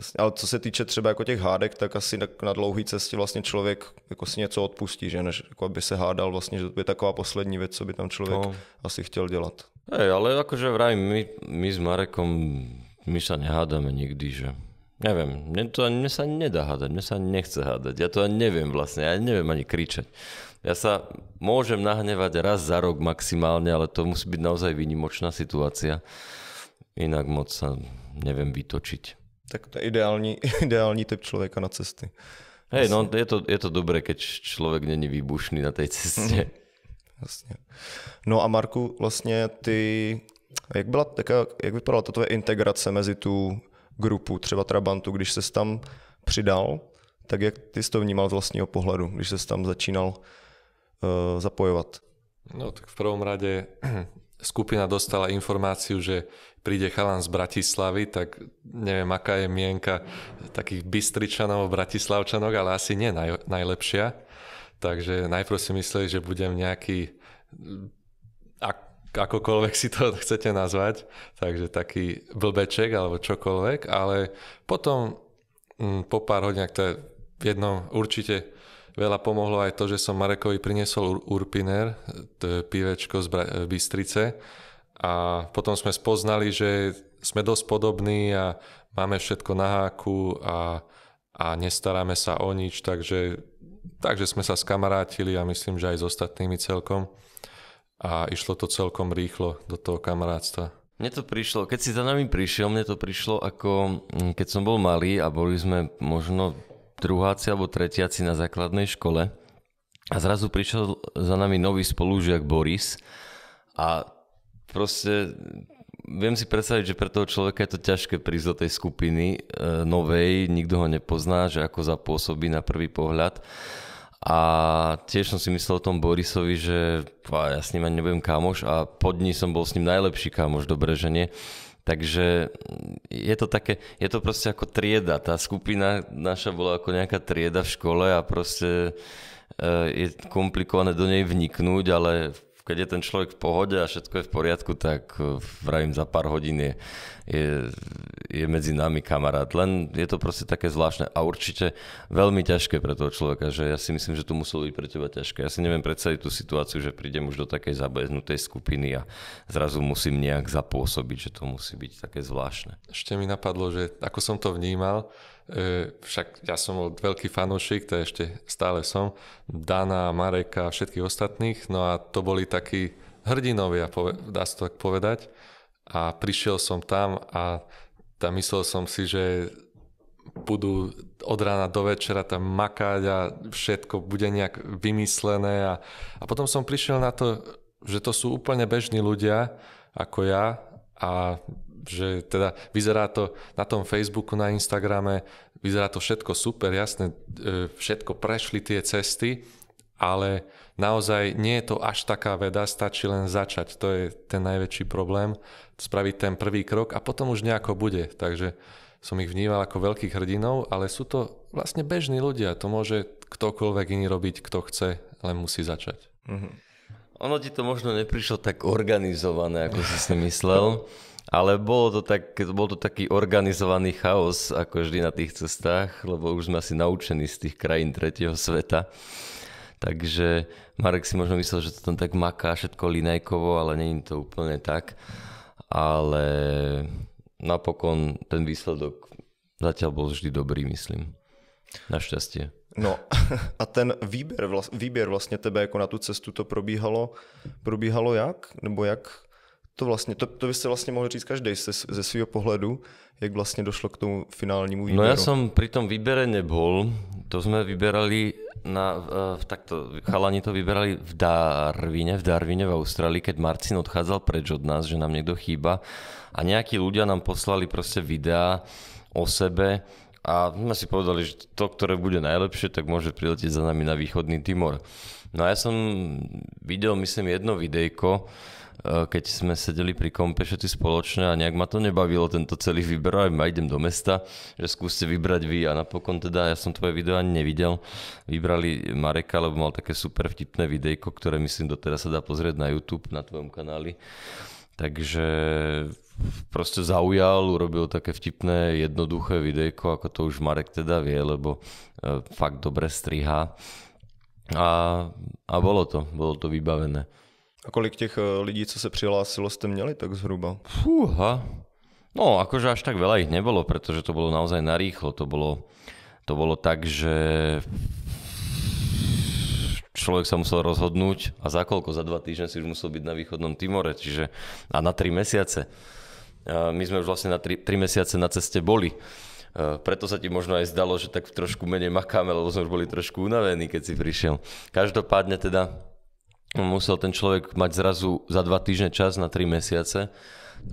B: Jasně, ale co se týče třeba jako těch hádek, tak asi na, na dlouhé cestě vlastně člověk jako si něco odpustí, že než jako aby se hádal vlastně, že to je taková poslední věc, co by tam člověk no. asi chtěl dělat.
C: Hej, ale akože vrajím, my, my s Marekom, my sa nehádame nikdy, že Neviem, mne, to, mne sa nedá hádať, mne sa nechce hádať. Ja to ani neviem vlastne, ja neviem ani kričať. Ja sa môžem nahnevať raz za rok maximálne, ale to musí byť naozaj výnimočná situácia. Inak moc sa neviem vytočiť.
B: Tak to je ideální, ideální typ člověka na cesty. Hej, no
C: je to, je to dobré, keď člověk není výbušný na té cestě. Mm.
B: Jasně. No a Marku, vlastně ty, jak, byla, taká, jak vypadala ta tvoje integrace mezi tu grupu, třeba Trabantu, když ses tam přidal, tak jak ty jsi to vnímal z vlastního pohledu, když ses tam začínal uh, zapojovat?
A: No tak v prvom rade skupina dostala informáciu, že príde chalan z Bratislavy, tak neviem, aká je mienka takých Bystričanov, Bratislavčanok, ale asi nie naj, najlepšia. Takže najprv si mysleli, že budem nejaký, ak, akokoľvek si to chcete nazvať, takže taký blbeček alebo čokoľvek, ale potom m, mm, po pár hodinách, to je jednom určite veľa pomohlo aj to, že som Marekovi priniesol Urpiner, to je pivečko z Bystrice, a potom sme spoznali, že sme dosť podobní a máme všetko na háku a, a nestaráme sa o nič, takže, takže sme sa skamarátili a myslím, že aj s ostatnými celkom. A išlo to celkom rýchlo do toho kamarátstva.
C: Mne to prišlo, keď si za nami prišiel, mne to prišlo ako mm, keď som bol malý a boli sme možno druháci alebo tretiaci na základnej škole a zrazu prišiel za nami nový spolužiak Boris a proste viem si predstaviť, že pre toho človeka je to ťažké prísť do tej skupiny e, novej, nikto ho nepozná, že ako zapôsobí na prvý pohľad. A tiež som si myslel o tom Borisovi, že pá, ja s ním ani nebudem kamoš a pod ní som bol s ním najlepší kamoš, dobre, že nie. Takže mm, je to také, je to proste ako trieda. Tá skupina naša bola ako nejaká trieda v škole a proste e, je komplikované do nej vniknúť, ale v keď je ten človek v pohode a všetko je v poriadku, tak eh, vravím za pár hodín je, je, je medzi nami kamarát. Len je to proste také zvláštne a určite veľmi ťažké pre toho človeka, že ja si myslím, že to muselo byť pre teba ťažké. Ja si neviem predstaviť tú situáciu, že prídem už do takej zabeznutej skupiny a zrazu musím nejak zapôsobiť, že to musí byť také zvláštne.
A: Ešte mi napadlo, že ako som to vnímal, E, však ja som bol veľký fanúšik, to ešte stále som, Dana, Mareka a všetkých ostatných, no a to boli takí hrdinovia, dá sa to tak povedať. A prišiel som tam a tam myslel som si, že budú od rána do večera tam makať a všetko bude nejak vymyslené. A, a potom som prišiel na to, že to sú úplne bežní ľudia ako ja a že teda vyzerá to na tom Facebooku, na Instagrame, vyzerá to všetko super, jasne, všetko prešli tie cesty, ale naozaj nie je to až taká veda, stačí len začať. To je ten najväčší problém, spraviť ten prvý krok a potom už nejako bude. Takže som ich vnímal ako veľkých hrdinov, ale sú to vlastne bežní ľudia. To môže ktokoľvek iný robiť, kto chce, len musí začať.
B: Mm-hmm.
C: Ono ti to možno neprišlo tak organizované, ako si si myslel. Ale bolo to, tak, bol to taký organizovaný chaos, ako vždy na tých cestách, lebo už sme asi naučení z tých krajín tretieho sveta. Takže Marek si možno myslel, že to tam tak maká všetko linajkovo, ale není to úplne tak. Ale napokon ten výsledok zatiaľ bol vždy dobrý, myslím. Našťastie.
B: No a ten výběr, vlastně tebe jako na tu cestu to probíhalo, probíhalo jak? Nebo jak to vlastně, to, to byste vlastně mohli říct každý ze, ze svého pohledu, jak vlastně došlo k tomu finálnímu výběru. No já jsem
C: při tom výběre nebol, to jsme vyberali na, eh, tak. to, chalani to vyberali v Darwine, v Darwine v Austrálii, keď Marcin odchádzal preč od nás, že nám někdo chýba a nějaký ľudia nám poslali prostě videa o sebe a sme si povedali, že to, ktoré bude najlepšie, tak môže priletieť za nami na východný Timor. No a ja som videl, myslím, jedno videjko, Eh, keď sme sedeli pri kompe všetci spoločne a nejak ma to nebavilo tento celý výber, aj ma idem do mesta, že skúste vybrať vy a napokon teda, ja som tvoje video ani nevidel, vybrali Mareka, lebo mal také super vtipné videjko, ktoré myslím doteraz sa dá pozrieť na YouTube, na tvojom kanáli. Takže proste zaujal, urobil také vtipné, jednoduché videjko, ako to už Marek teda vie, lebo eh, fakt dobre striha. A, a bolo to, bolo to vybavené.
B: A kolik těch eh, lidí, co se přihlásilo, jste měli tak zhruba?
C: Fúha. No, akože až tak veľa ich nebolo, pretože to bolo naozaj narýchlo. To bolo, to bolo tak, že človek sa musel rozhodnúť a za koľko, za dva týždne si už musel byť na východnom Timore, čiže a na tri mesiace. My sme už vlastne na tri, tri mesiace na ceste boli. E, preto sa ti možno aj zdalo, že tak trošku menej makáme, lebo sme už boli trošku unavení, keď si prišiel. Každopádne teda No, musel ten človek mať zrazu za dva týždne čas na tri mesiace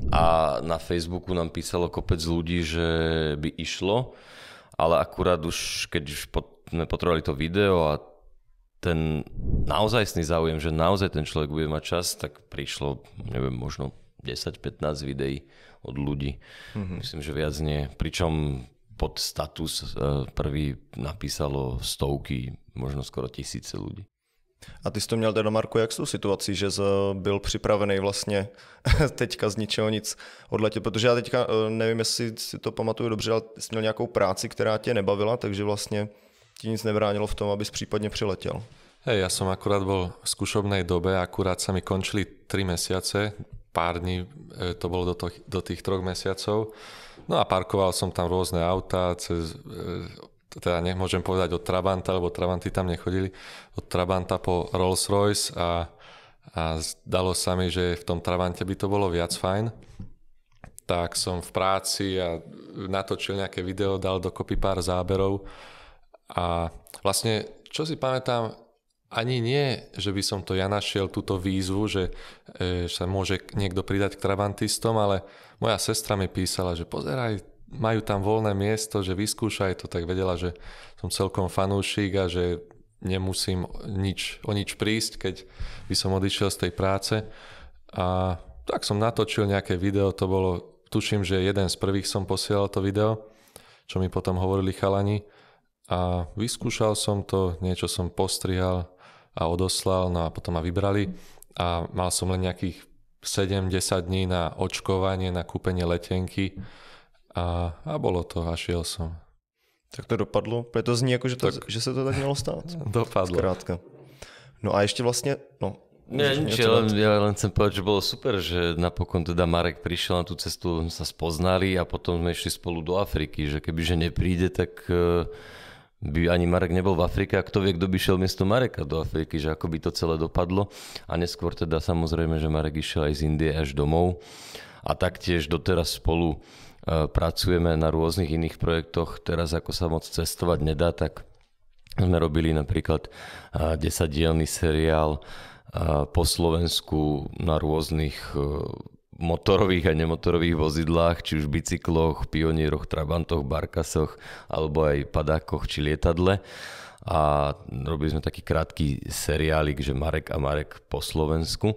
C: a na Facebooku nám písalo kopec ľudí, že by išlo, ale akurát už keď už sme potrebovali to video a ten naozajstný záujem, že naozaj ten človek bude mať čas, tak prišlo, neviem, možno 10-15 videí od ľudí. Mm-hmm. Myslím, že viac nie. Pričom pod status e, prvý napísalo stovky, možno skoro tisíce ľudí.
B: A ty jsi to měl teda, Marko, jak s tou situací, že jsi byl připravený vlastně teďka z ničeho nic odletět? Protože já teďka eh, nevím, jestli si to pamatuju dobře, ale jsi měl nějakou práci, která tě nebavila, takže vlastně ti nic nebránilo v tom, abys případně přiletěl.
A: Hej, ja som akurát bol v skúšobnej dobe, akurát sa mi končili 3 mesiace, pár dní eh, to bolo do, to, do tých troch mesiacov. No a parkoval som tam rôzne autá, cez eh, teda nemôžem povedať od Trabanta, lebo Trabanty tam nechodili, od Trabanta po Rolls-Royce a, a zdalo sa mi, že v tom Trabante by to bolo viac fajn. Tak som v práci a natočil nejaké video, dal dokopy pár záberov a vlastne, čo si pamätám, ani nie, že by som to ja našiel túto výzvu, že e, sa môže niekto pridať k trabantistom, ale moja sestra mi písala, že pozeraj, majú tam voľné miesto, že vyskúšaj to, tak vedela, že som celkom fanúšik a že nemusím nič, o nič prísť, keď by som odišiel z tej práce. A tak som natočil nejaké video, to bolo, tuším, že jeden z prvých som posielal to video, čo mi potom hovorili chalani. A vyskúšal som to, niečo som postrihal a odoslal, no a potom ma vybrali a mal som len nejakých 7-10 dní na očkovanie, na kúpenie
B: letenky. Mm a, a bolo to a šiel som. Tak to dopadlo, preto to zní ako, že, to, tak, že se to tak mělo stát. Dopadlo. Zkrátka. No a ještě vlastně, no, nie, nič, ja len,
C: ja len chcem povedať, že bolo super, že napokon teda Marek prišiel na tú cestu, sa spoznali a potom sme išli spolu do Afriky, že že nepríde, tak eh, by ani Marek nebol v Afrike a kto vie, kto by šiel miesto Mareka do Afriky, že ako by to celé dopadlo. A neskôr teda samozrejme, že Marek išiel aj z Indie až domov a taktiež doteraz spolu Eh, pracujeme na rôznych iných projektoch. Teraz ako sa moc cestovať nedá, tak sme robili napríklad 10-dielný eh, seriál eh, po Slovensku na rôznych motorových a nemotorových vozidlách, či už bicykloch, pionieroch, trabantoch, barkasoch alebo aj padákoch či lietadle. A robili sme taký krátky seriálik, že Marek a Marek po Slovensku.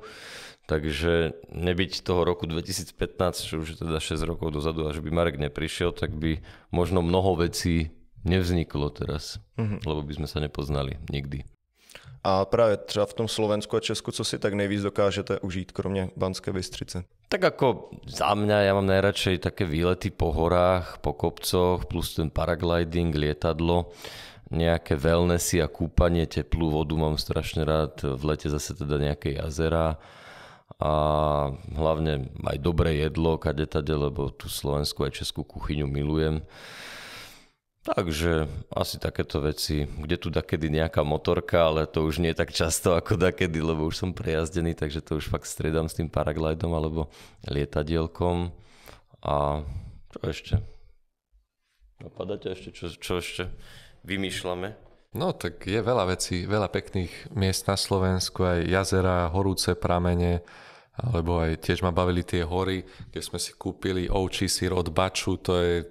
C: Takže nebyť toho roku 2015, čo už je teda 6 rokov dozadu, až by Marek neprišiel, tak by možno mnoho vecí nevzniklo teraz,
B: mm-hmm. lebo by sme sa nepoznali nikdy. A práve třeba v tom Slovensku a Česku, co si tak nejvíc dokážete užiť, kromě Banské Bystrice?
C: Tak ako za mňa, ja mám najradšej také výlety po horách, po kopcoch, plus ten paragliding, lietadlo, nejaké wellnessy a kúpanie, teplú vodu mám strašne rád, v lete zase teda nejaké jazera a hlavne aj dobré jedlo kadetade, lebo tú slovenskú aj českú kuchyňu milujem. Takže asi takéto veci, kde tu dakedy nejaká motorka, ale to už nie je tak často ako dakedy, lebo už som prejazdený, takže to už fakt striedam s tým paraglidom alebo lietadielkom. A čo ešte? Napadá no, ešte, čo, čo ešte vymýšľame?
A: No tak je veľa vecí, veľa pekných miest na Slovensku, aj jazera, horúce pramene, alebo aj tiež ma bavili tie hory, kde sme si kúpili ovčí sír od Baču, to, je,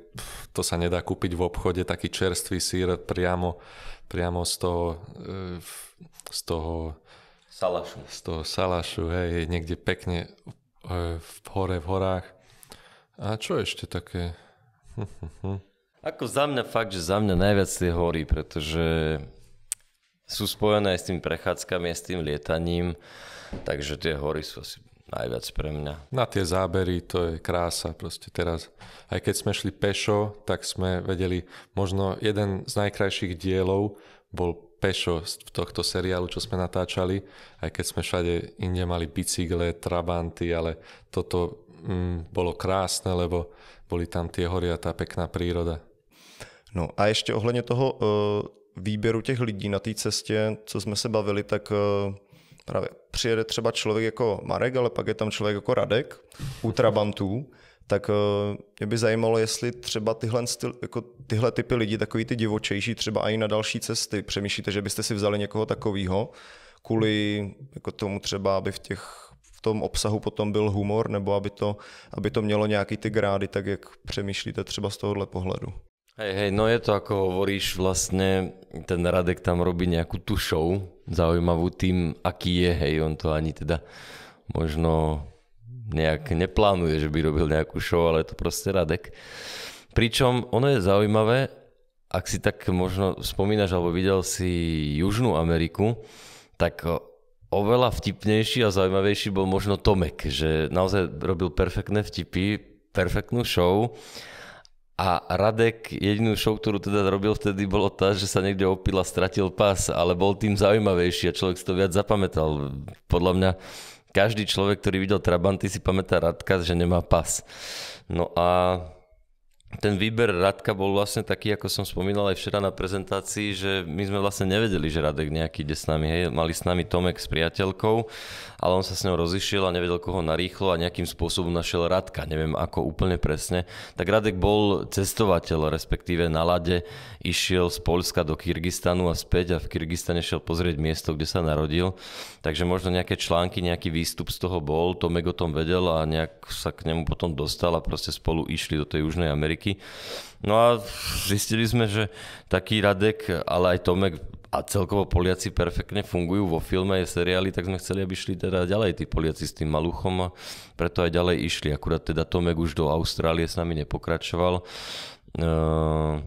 A: to sa nedá kúpiť v obchode, taký čerstvý sír priamo, priamo z toho, e, z toho salašu. Z toho
C: salašu, hej, niekde pekne e, v hore, v horách.
A: A čo ešte také? Hm, hm,
C: hm. Ako za mňa fakt, že za mňa najviac tie hory, pretože sú spojené aj s tými prechádzkami, aj s tým lietaním, takže tie hory sú asi najviac pre mňa. Na tie zábery to je krása proste
A: teraz. Aj keď sme šli pešo, tak sme vedeli, možno jeden z najkrajších dielov bol pešo z tohto seriálu, čo sme natáčali, aj keď sme všade inde mali bicykle, trabanty, ale toto mm, bolo krásne, lebo
B: boli tam tie hory a tá pekná príroda. No a ještě ohledně toho eh, výběru těch lidí na té cestě, co jsme se bavili, tak eh, právě přijede třeba člověk jako Marek, ale pak je tam člověk jako Radek u Trabantů, tak eh, mě by zajímalo, jestli třeba tyhle, styl, jako tyhle typy lidí, takový ty divočejší, třeba i na další cesty, přemýšlíte, že byste si vzali někoho takového, kvůli jako tomu třeba, aby v těch v tom obsahu potom byl humor, nebo aby to, aby to mělo nějaký ty grády, tak jak přemýšlíte třeba z tohohle pohledu?
C: Hej, hej, no je to ako hovoríš, vlastne ten Radek tam robí nejakú tú show zaujímavú tým, aký je, hej, on to ani teda možno nejak neplánuje, že by robil nejakú show, ale je to proste Radek. Pričom ono je zaujímavé, ak si tak možno spomínaš alebo videl si Južnú Ameriku, tak oveľa vtipnejší a zaujímavejší bol možno Tomek, že naozaj robil perfektné vtipy, perfektnú show a Radek, jedinú show, ktorú teda robil vtedy, bolo tá, že sa niekde a stratil pás, ale bol tým zaujímavejší a človek si to viac zapamätal. Podľa mňa každý človek, ktorý videl Trabanty, si pamätá Radka, že nemá pas. No a ten výber Radka bol vlastne taký, ako som spomínal aj včera na prezentácii, že my sme vlastne nevedeli, že Radek nejaký ide s nami. Hej. Mali s nami Tomek s priateľkou, ale on sa s ňou rozišiel a nevedel koho narýchlo a nejakým spôsobom našiel Radka, neviem ako úplne presne. Tak Radek bol cestovateľ, respektíve na lade išiel z Polska do Kyrgyzstanu a späť a v Kyrgyzstane šiel pozrieť miesto, kde sa narodil. Takže možno nejaké články, nejaký výstup z toho bol, Tomek o tom vedel a nejak sa k nemu potom dostal a proste spolu išli do tej Južnej Ameriky veky. No a zistili sme, že taký Radek, ale aj Tomek a celkovo Poliaci perfektne fungujú vo filme a seriáli, tak sme chceli, aby šli teda ďalej tí Poliaci s tým maluchom a preto aj ďalej išli. Akurát teda Tomek už do Austrálie s nami nepokračoval. Ehm,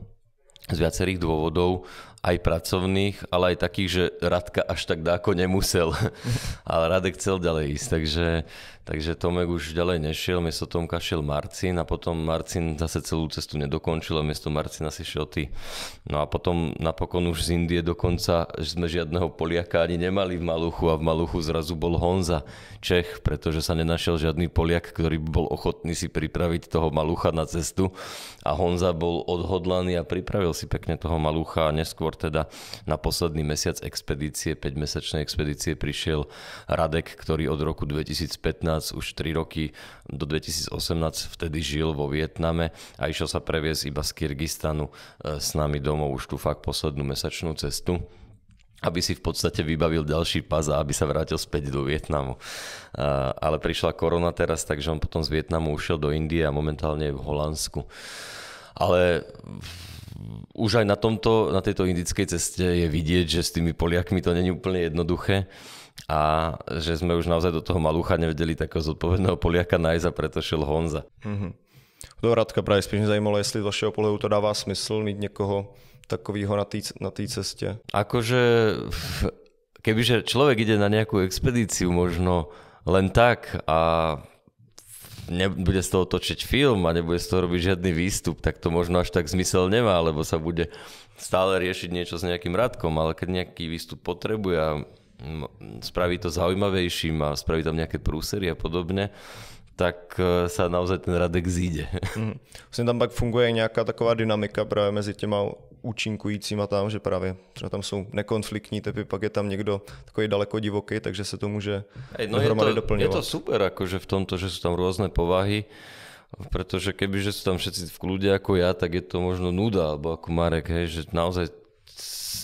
C: z viacerých dôvodov, aj pracovných, ale aj takých, že Radka až tak dáko nemusel. ale Radek chcel ďalej ísť, takže Takže Tomek už ďalej nešiel, miesto Tomka šiel Marcin a potom Marcin zase celú cestu nedokončil a miesto Marcina si šiel ty. No a potom napokon už z Indie dokonca že sme žiadneho Poliaka ani nemali v Maluchu a v Maluchu zrazu bol Honza Čech, pretože sa nenašiel žiadny Poliak, ktorý by bol ochotný si pripraviť toho Malucha na cestu a Honza bol odhodlaný a pripravil si pekne toho Malucha a neskôr teda na posledný mesiac expedície, 5-mesačnej expedície prišiel Radek, ktorý od roku 2015 2011, už 3 roky do 2018 vtedy žil vo Vietname a išiel sa previesť iba z Kyrgyzstanu e, s nami domov už tú fakt poslednú mesačnú cestu aby si v podstate vybavil ďalší pas a aby sa vrátil späť do Vietnamu. E, ale prišla korona teraz, takže on potom z Vietnamu ušiel do Indie a momentálne je v Holandsku. Ale už aj na, tomto, na tejto indickej ceste je vidieť, že s tými Poliakmi to není úplne jednoduché a že sme už naozaj do toho malúcha nevedeli takého zodpovedného Poliaka nájsť a preto šiel Honza.
B: Mm-hmm. Do Radka právě spíš mě zajímalo, jestli z vašeho pohľadu to dáva smysl mít niekoho takového na tej na ceste.
C: Akože, kebyže človek ide na nejakú expedíciu možno len tak a nebude z toho točiť film a nebude z toho robiť žiadny výstup, tak to možno až tak zmysel nemá, lebo sa bude stále riešiť niečo s nejakým Radkom, ale keď nejaký výstup potrebuje a spraví to zaujímavejším
B: a spraví tam nejaké prúsery a podobne, tak e, sa naozaj ten Radek zíde. Mm. tam pak funguje nějaká taková dynamika práve mezi těma účinkujícíma tam, že právě třeba tam jsou nekonfliktní typy, pak je tam někdo takový daleko divoký, takže se to může Ej, no dohromady je to, Je to
C: super akože v tomto, že sú tam rôzne povahy, pretože že sú tam všetci v kľude ako ja, tak je to možno nuda, alebo ako Marek, hej, že naozaj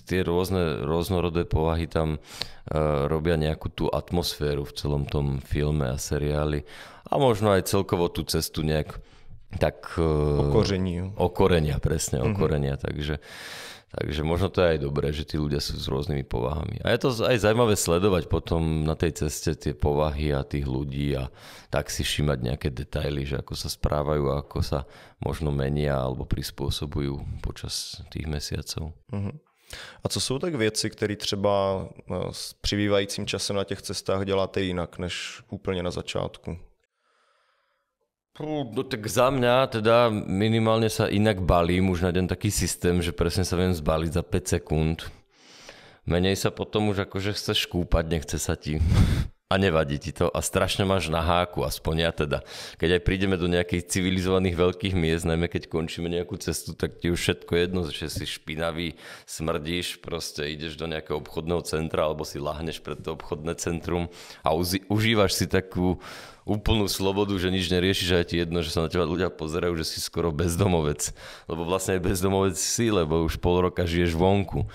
C: tie rôzne, rôznorodé povahy tam e, robia nejakú tú atmosféru v celom tom filme a seriáli a možno aj celkovo tú cestu nejak tak... E, okoreniu. Okorenia, presne, mhm. okorenia, mm-hmm. takže... Takže možno to je aj dobré, že tí ľudia sú s rôznymi povahami. A je to aj zaujímavé sledovať potom na tej ceste tie povahy a tých ľudí a tak si všímať nejaké detaily, že ako sa správajú a ako sa možno menia alebo prispôsobujú počas tých mesiacov. Uh-huh.
B: A co jsou tak věci, které třeba eh, s přibývajícím časem na těch cestách děláte jinak, než úplně na začátku?
C: No tak za mňa teda minimálne sa inak balím, už nájdem taký systém, že presne sa viem zbaliť za 5 sekúnd. Menej sa potom už akože chceš kúpať, nechce sa ti a nevadí ti to a strašne máš na háku, aspoň ja teda. Keď aj prídeme do nejakých civilizovaných veľkých miest, najmä keď končíme nejakú cestu, tak ti už všetko jedno, že si špinavý, smrdíš, proste ideš do nejakého obchodného centra alebo si lahneš pred to obchodné centrum a uzi- užívaš si takú úplnú slobodu, že nič neriešiš a je ti jedno, že sa na teba ľudia pozerajú, že si skoro bezdomovec. Lebo vlastne aj bezdomovec si, lebo už pol roka žiješ vonku.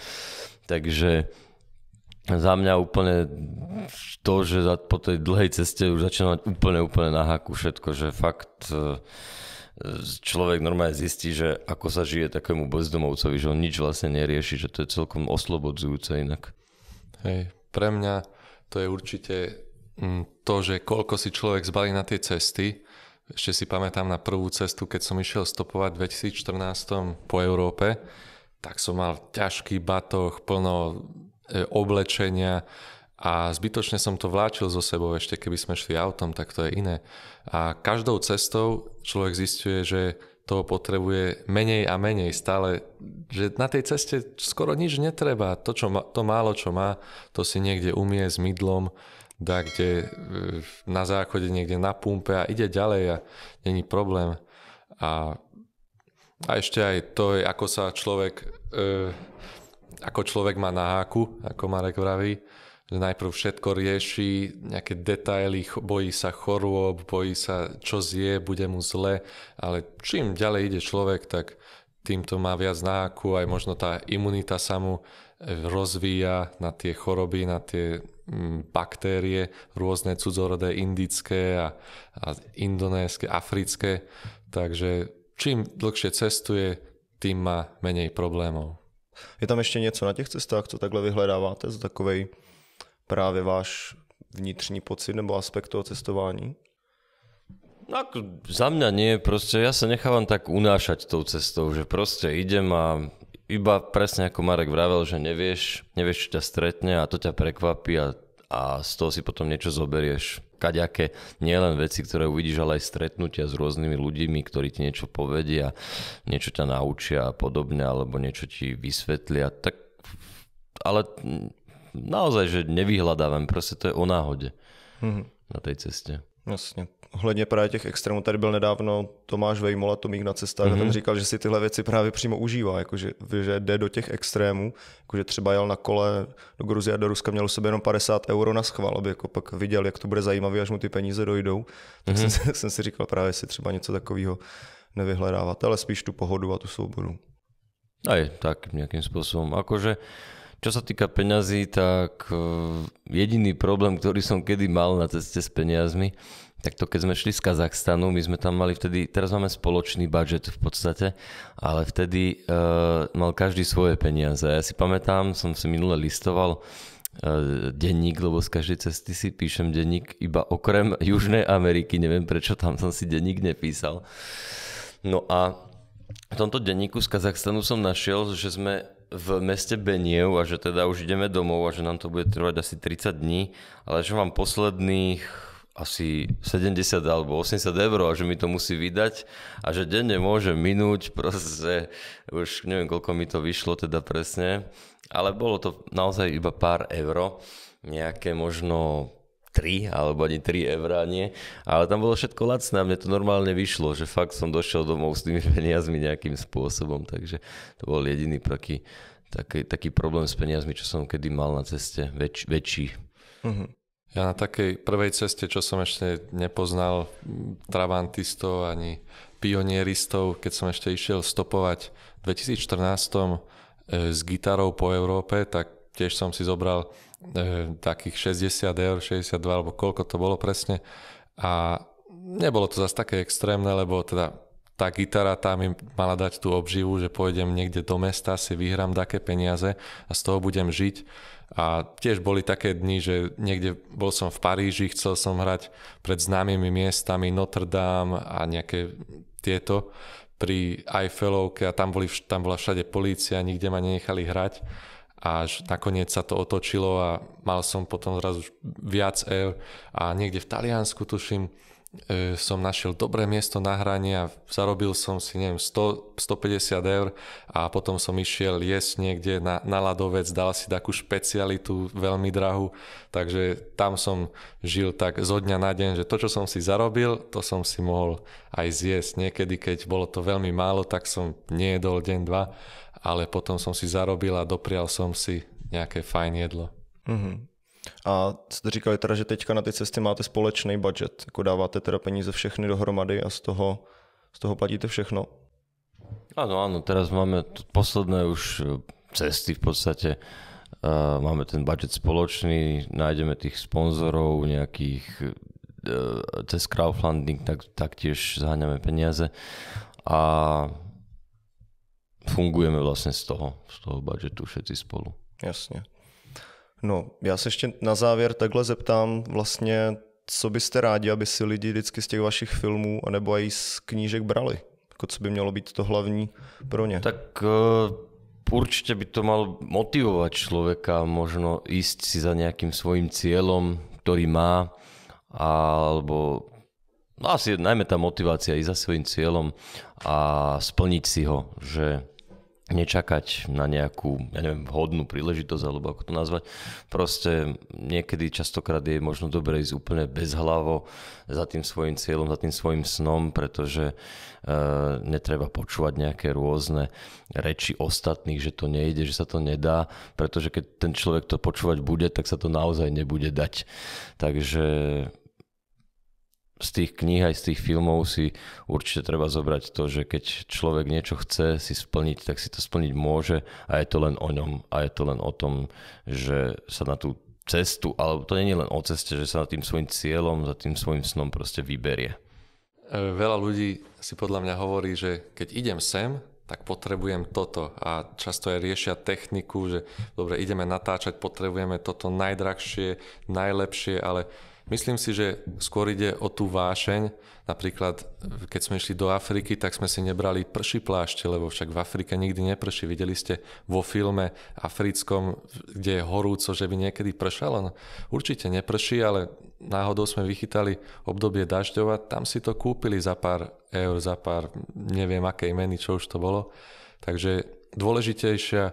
C: Takže za mňa úplne to, že za, po tej dlhej ceste už začína mať úplne, úplne na haku všetko, že fakt e, človek normálne zistí, že ako sa žije takému bezdomovcovi, že on nič vlastne nerieši, že to je celkom oslobodzujúce inak. Hej,
A: pre mňa to je určite mm, to, že koľko si človek zbalí na tie cesty. Ešte si pamätám na prvú cestu, keď som išiel stopovať v 2014 po Európe, tak som mal ťažký batoh, plno E, oblečenia a zbytočne som to vláčil zo sebou, ešte keby sme šli autom, tak to je iné. A každou cestou človek zistuje, že toho potrebuje menej a menej stále, že na tej ceste skoro nič netreba. To, čo ma, to málo, čo má, to si niekde umie s mydlom, dá kde e, na záchode, niekde na pumpe a ide ďalej a není problém. A, a ešte aj to je, ako sa človek... E, ako človek má na háku, ako Marek vraví, že najprv všetko rieši, nejaké detaily, bojí sa chorôb, bojí sa, čo zje, bude mu zle, ale čím ďalej ide človek, tak týmto má viac háku, aj možno tá imunita sa mu e, rozvíja na tie choroby, na tie mm, baktérie, rôzne cudzorodé indické a, a indonéske, africké. Takže
B: čím dlhšie cestuje, tým má menej problémov. Je tam ještě něco na těch cestách, co takhle vyhledáváte za takovej právě váš vnitřní pocit nebo aspekt toho cestování? No, za mňa nie, proste ja sa
C: nechávam tak unášať tou cestou, že proste idem a iba presne ako Marek vravel, že nevieš, nevieš, čo ťa stretne a to ťa prekvapí a a z toho si potom niečo zoberieš. Kaďaké, nielen veci, ktoré uvidíš, ale aj stretnutia s rôznymi ľuďmi, ktorí ti niečo povedia, niečo ťa naučia a podobne, alebo niečo ti vysvetlia. Tak, ale naozaj, že nevyhľadávam, proste to je o náhode mm-hmm. na tej ceste.
B: Jasně. Ohledně právě těch extrémů, tady byl nedávno Tomáš Vejmola, Tomík na cestách, mm-hmm. a ten mhm. říkal, že si tyhle věci právě přímo užívá, jakože, že jde do těch extrémů, jakože třeba jel na kole do Gruzie a do Ruska, měl u sebe jenom 50 euro na schvál, aby jako pak viděl, jak to bude zajímavé, až mu ty peníze dojdou. Tak mm-hmm. jsem, mhm. jsem si říkal právě si třeba něco takového nevyhledávat, ale spíš tu pohodu a tu svobodu.
C: Aj tak nějakým způsobem. Akože čo sa týka peňazí, tak e, jediný problém, ktorý som kedy mal na ceste s peniazmi, tak to keď sme šli z Kazachstanu, my sme tam mali vtedy, teraz máme spoločný budget v podstate, ale vtedy uh, mal každý svoje peniaze. Ja si pamätám, som si minule listoval uh, denník, lebo z každej cesty si píšem denník iba okrem Južnej Ameriky, neviem prečo tam som si denník nepísal. No a v tomto denníku z Kazachstanu som našiel, že sme v meste Beniev a že teda už ideme domov a že nám to bude trvať asi 30 dní, ale že mám posledných asi 70 alebo 80 eur a že mi to musí vydať a že denne môže minúť, proste už neviem koľko mi to vyšlo teda presne, ale bolo to naozaj iba pár euro, nejaké možno 3 alebo ani 3 eurá nie, ale tam bolo všetko lacné a mne to normálne vyšlo, že fakt som došiel domov s tými peniazmi nejakým spôsobom, takže to bol jediný taký, taký, taký problém s peniazmi, čo som kedy mal na ceste, väč, väčší. Mhm. Ja na takej
A: prvej ceste, čo som ešte nepoznal travantistov ani pionieristov, keď som ešte išiel stopovať v 2014 e, eh, s gitarou po Európe, tak tiež som si zobral e, takých 60 eur, 62 alebo koľko to bolo presne. A nebolo to zase také extrémne, lebo teda tá gitara tá mi mala dať tú obživu, že pôjdem niekde do mesta, si vyhrám také peniaze a z toho budem žiť. A tiež boli také dni, že niekde bol som v Paríži, chcel som hrať pred známymi miestami Notre Dame a nejaké tieto pri Eiffelovke a tam, boli, tam bola všade polícia, nikde ma nenechali hrať až nakoniec sa to otočilo a mal som potom zrazu viac eur a niekde v Taliansku tuším E, som našiel dobré miesto na hranie a zarobil som si, neviem, 100, 150 eur a potom som išiel jesť niekde na, na ľadovec, dal si takú špecialitu veľmi drahú, takže tam som žil tak zo dňa na deň, že to, čo som si zarobil, to som si mohol aj zjesť. Niekedy, keď bolo to veľmi málo, tak som nejedol deň, dva, ale potom som si zarobil a doprial som si nejaké fajn jedlo.
B: Mm-hmm. A jste říkali teda, že teďka na ty cesty máte společný budget, jako dáváte teda peníze všechny dohromady a z toho, z toho platíte všechno?
C: Áno, áno, teraz máme posledné už e, cesty v podstate. Uh, máme ten budget spoločný, nájdeme tých sponzorov, nejakých uh, cez crowdfunding tak, taktiež zháňame peniaze a fungujeme vlastne z toho, z toho budžetu všetci spolu.
B: Jasne. No, já se ještě na závěr takhle zeptám vlastně, co byste rádi, aby si lidi vždycky z těch vašich filmů anebo i z knížek brali? Jako co by mělo být to hlavní pro ně? Tak
C: eh, určitě by to mal motivovat člověka možno ísť si za nějakým svým cílem, který má, alebo no asi najmä tá motivácia i za svým cieľom a splniť si ho, že nečakať na nejakú, ja neviem, vhodnú príležitosť, alebo ako to nazvať. Proste niekedy častokrát je možno dobre ísť úplne bezhlavo za tým svojim cieľom, za tým svojim snom, pretože e, netreba počúvať nejaké rôzne reči ostatných, že to nejde, že sa to nedá, pretože keď ten človek to počúvať bude, tak sa to naozaj nebude dať. Takže z tých kníh aj z tých filmov si určite treba zobrať to, že keď človek niečo chce si splniť, tak si to splniť môže a je to len o ňom a je to len o tom, že sa na tú cestu, ale to nie je len o ceste, že sa nad tým svojim cieľom, za tým svojim snom proste vyberie. E,
A: veľa ľudí si podľa mňa hovorí, že keď idem sem, tak potrebujem toto. A často aj riešia techniku, že dobre, ideme natáčať, potrebujeme toto najdrahšie, najlepšie, ale Myslím si, že skôr ide o tú vášeň. Napríklad, keď sme išli do Afriky, tak sme si nebrali prší plášte, lebo však v Afrike nikdy neprší. Videli ste vo filme africkom, kde je horúco, že by niekedy pršalo. No, určite neprší, ale náhodou sme vychytali obdobie dažďova. Tam si to kúpili za pár eur, za pár neviem aké meny, čo už to bolo. Takže dôležitejšia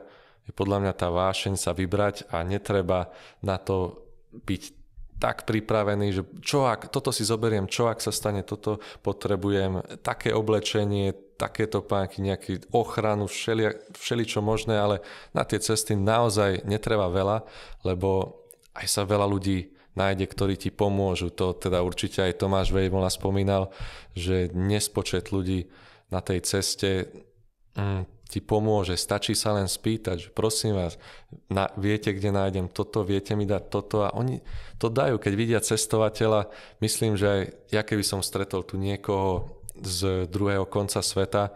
A: je podľa mňa tá vášeň sa vybrať a netreba na to byť tak pripravený, že čo ak, toto si zoberiem, čo ak sa stane toto, potrebujem také oblečenie, takéto pánky, nejakú ochranu, všeli, všeli čo možné, ale na tie cesty naozaj netreba veľa, lebo aj sa veľa ľudí nájde, ktorí ti pomôžu. To teda určite aj Tomáš Vejmola spomínal, že nespočet ľudí na tej ceste mm, ti pomôže. Stačí sa len spýtať, že prosím vás, na, viete, kde nájdem toto, viete mi dať toto a oni to dajú. Keď vidia cestovateľa, myslím, že aj ja keby som stretol tu niekoho z druhého konca sveta,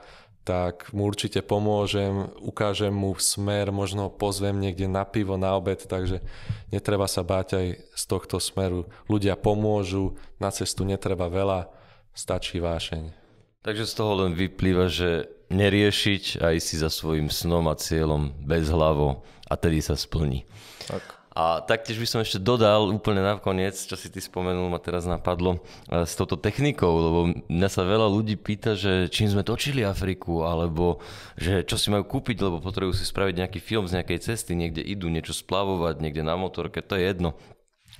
A: tak mu určite pomôžem, ukážem mu smer, možno pozvem niekde na pivo, na obed, takže netreba sa báť aj z tohto smeru. Ľudia pomôžu, na cestu netreba veľa, stačí vášeň.
C: Takže z toho len vyplýva, že neriešiť a ísť si za svojim snom a cieľom bez hlavo a tedy sa splní. Tak. A taktiež by som ešte dodal úplne na koniec, čo si ty spomenul, ma teraz napadlo e, s touto technikou, lebo mňa sa veľa ľudí pýta, že čím sme točili Afriku, alebo že čo si majú kúpiť, lebo potrebujú si spraviť nejaký film z nejakej cesty, niekde idú niečo splavovať, niekde na motorke, to je jedno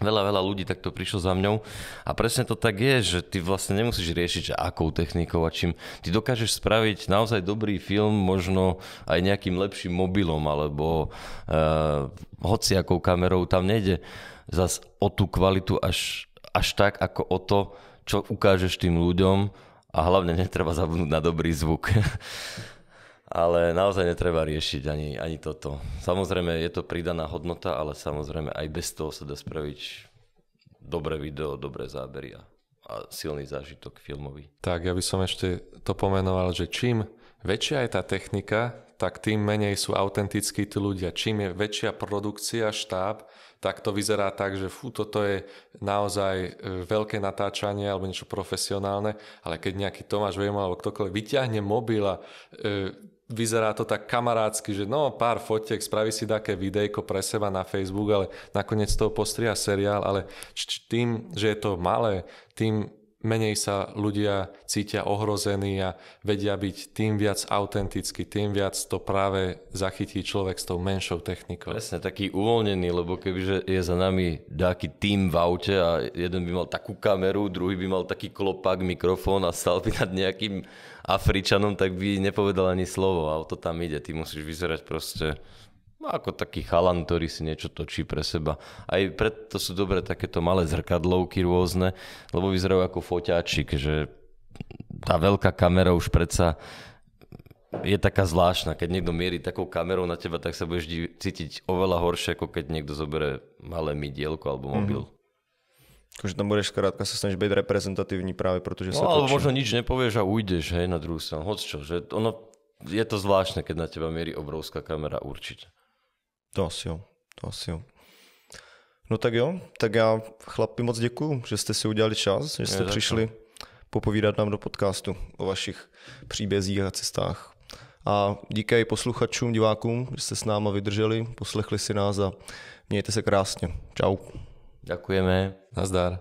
C: veľa, veľa ľudí takto prišlo za mňou a presne to tak je, že ty vlastne nemusíš riešiť, že akou technikou a čím. Ty dokážeš spraviť naozaj dobrý film, možno aj nejakým lepším mobilom alebo uh, hociakou kamerou. Tam nejde zas o tú kvalitu až, až tak, ako o to, čo ukážeš tým ľuďom a hlavne netreba zabudnúť na dobrý zvuk. Ale naozaj netreba riešiť ani, ani toto. Samozrejme je to pridaná hodnota, ale samozrejme aj bez toho sa dá spraviť dobré video, dobré zábery a, silný zážitok filmový.
A: Tak, ja by som ešte to pomenoval, že čím väčšia je tá technika, tak tým menej sú autentickí tí ľudia. Čím je väčšia produkcia, štáb, tak to vyzerá tak, že fú, toto je naozaj e, veľké natáčanie alebo niečo profesionálne, ale keď nejaký Tomáš Vejmo alebo ktokoľvek vyťahne mobil a e, vyzerá to tak kamarádsky, že no pár fotiek, spraví si také videjko pre seba na Facebook, ale nakoniec toho postria seriál, ale tým, že je to malé, tým menej sa ľudia cítia ohrození a vedia byť tým viac autenticky, tým viac to práve zachytí človek s tou menšou technikou.
C: Presne, taký uvoľnený, lebo kebyže je za nami dáky tým v aute a jeden by mal takú kameru, druhý by mal taký klopak, mikrofón a stal by nad nejakým Afričanom, tak by nepovedal ani slovo. O to tam ide, ty musíš vyzerať proste No ako taký chalan, ktorý si niečo točí pre seba. Aj preto sú dobré takéto malé zrkadlovky rôzne, lebo vyzerajú ako foťáčik, že tá veľká kamera už predsa je taká zvláštna. Keď niekto mierí takou kamerou na teba, tak sa budeš cítiť oveľa horšie, ako keď niekto zoberie malé midielko alebo mhm. mobil. Mm-hmm. Takže tam budeš
B: skrátka sa snažiť byť reprezentatívny práve pretože
C: no, sa ale točí. možno nič nepovieš a ujdeš, hej, na druhú stranu. Hoď čo, že ono, je to zvláštne, keď na teba mierí obrovská kamera, určite.
B: To asi jo, to asi jo. No tak jo, tak já chlapi moc děkuju, že jste si udělali čas, že jste Je přišli to. popovídat nám do podcastu o vašich příbězích a cestách. A díky i posluchačům, divákům, že jste s náma vydrželi, poslechli si nás a mějte se krásně. Čau. Děkujeme. Nazdar.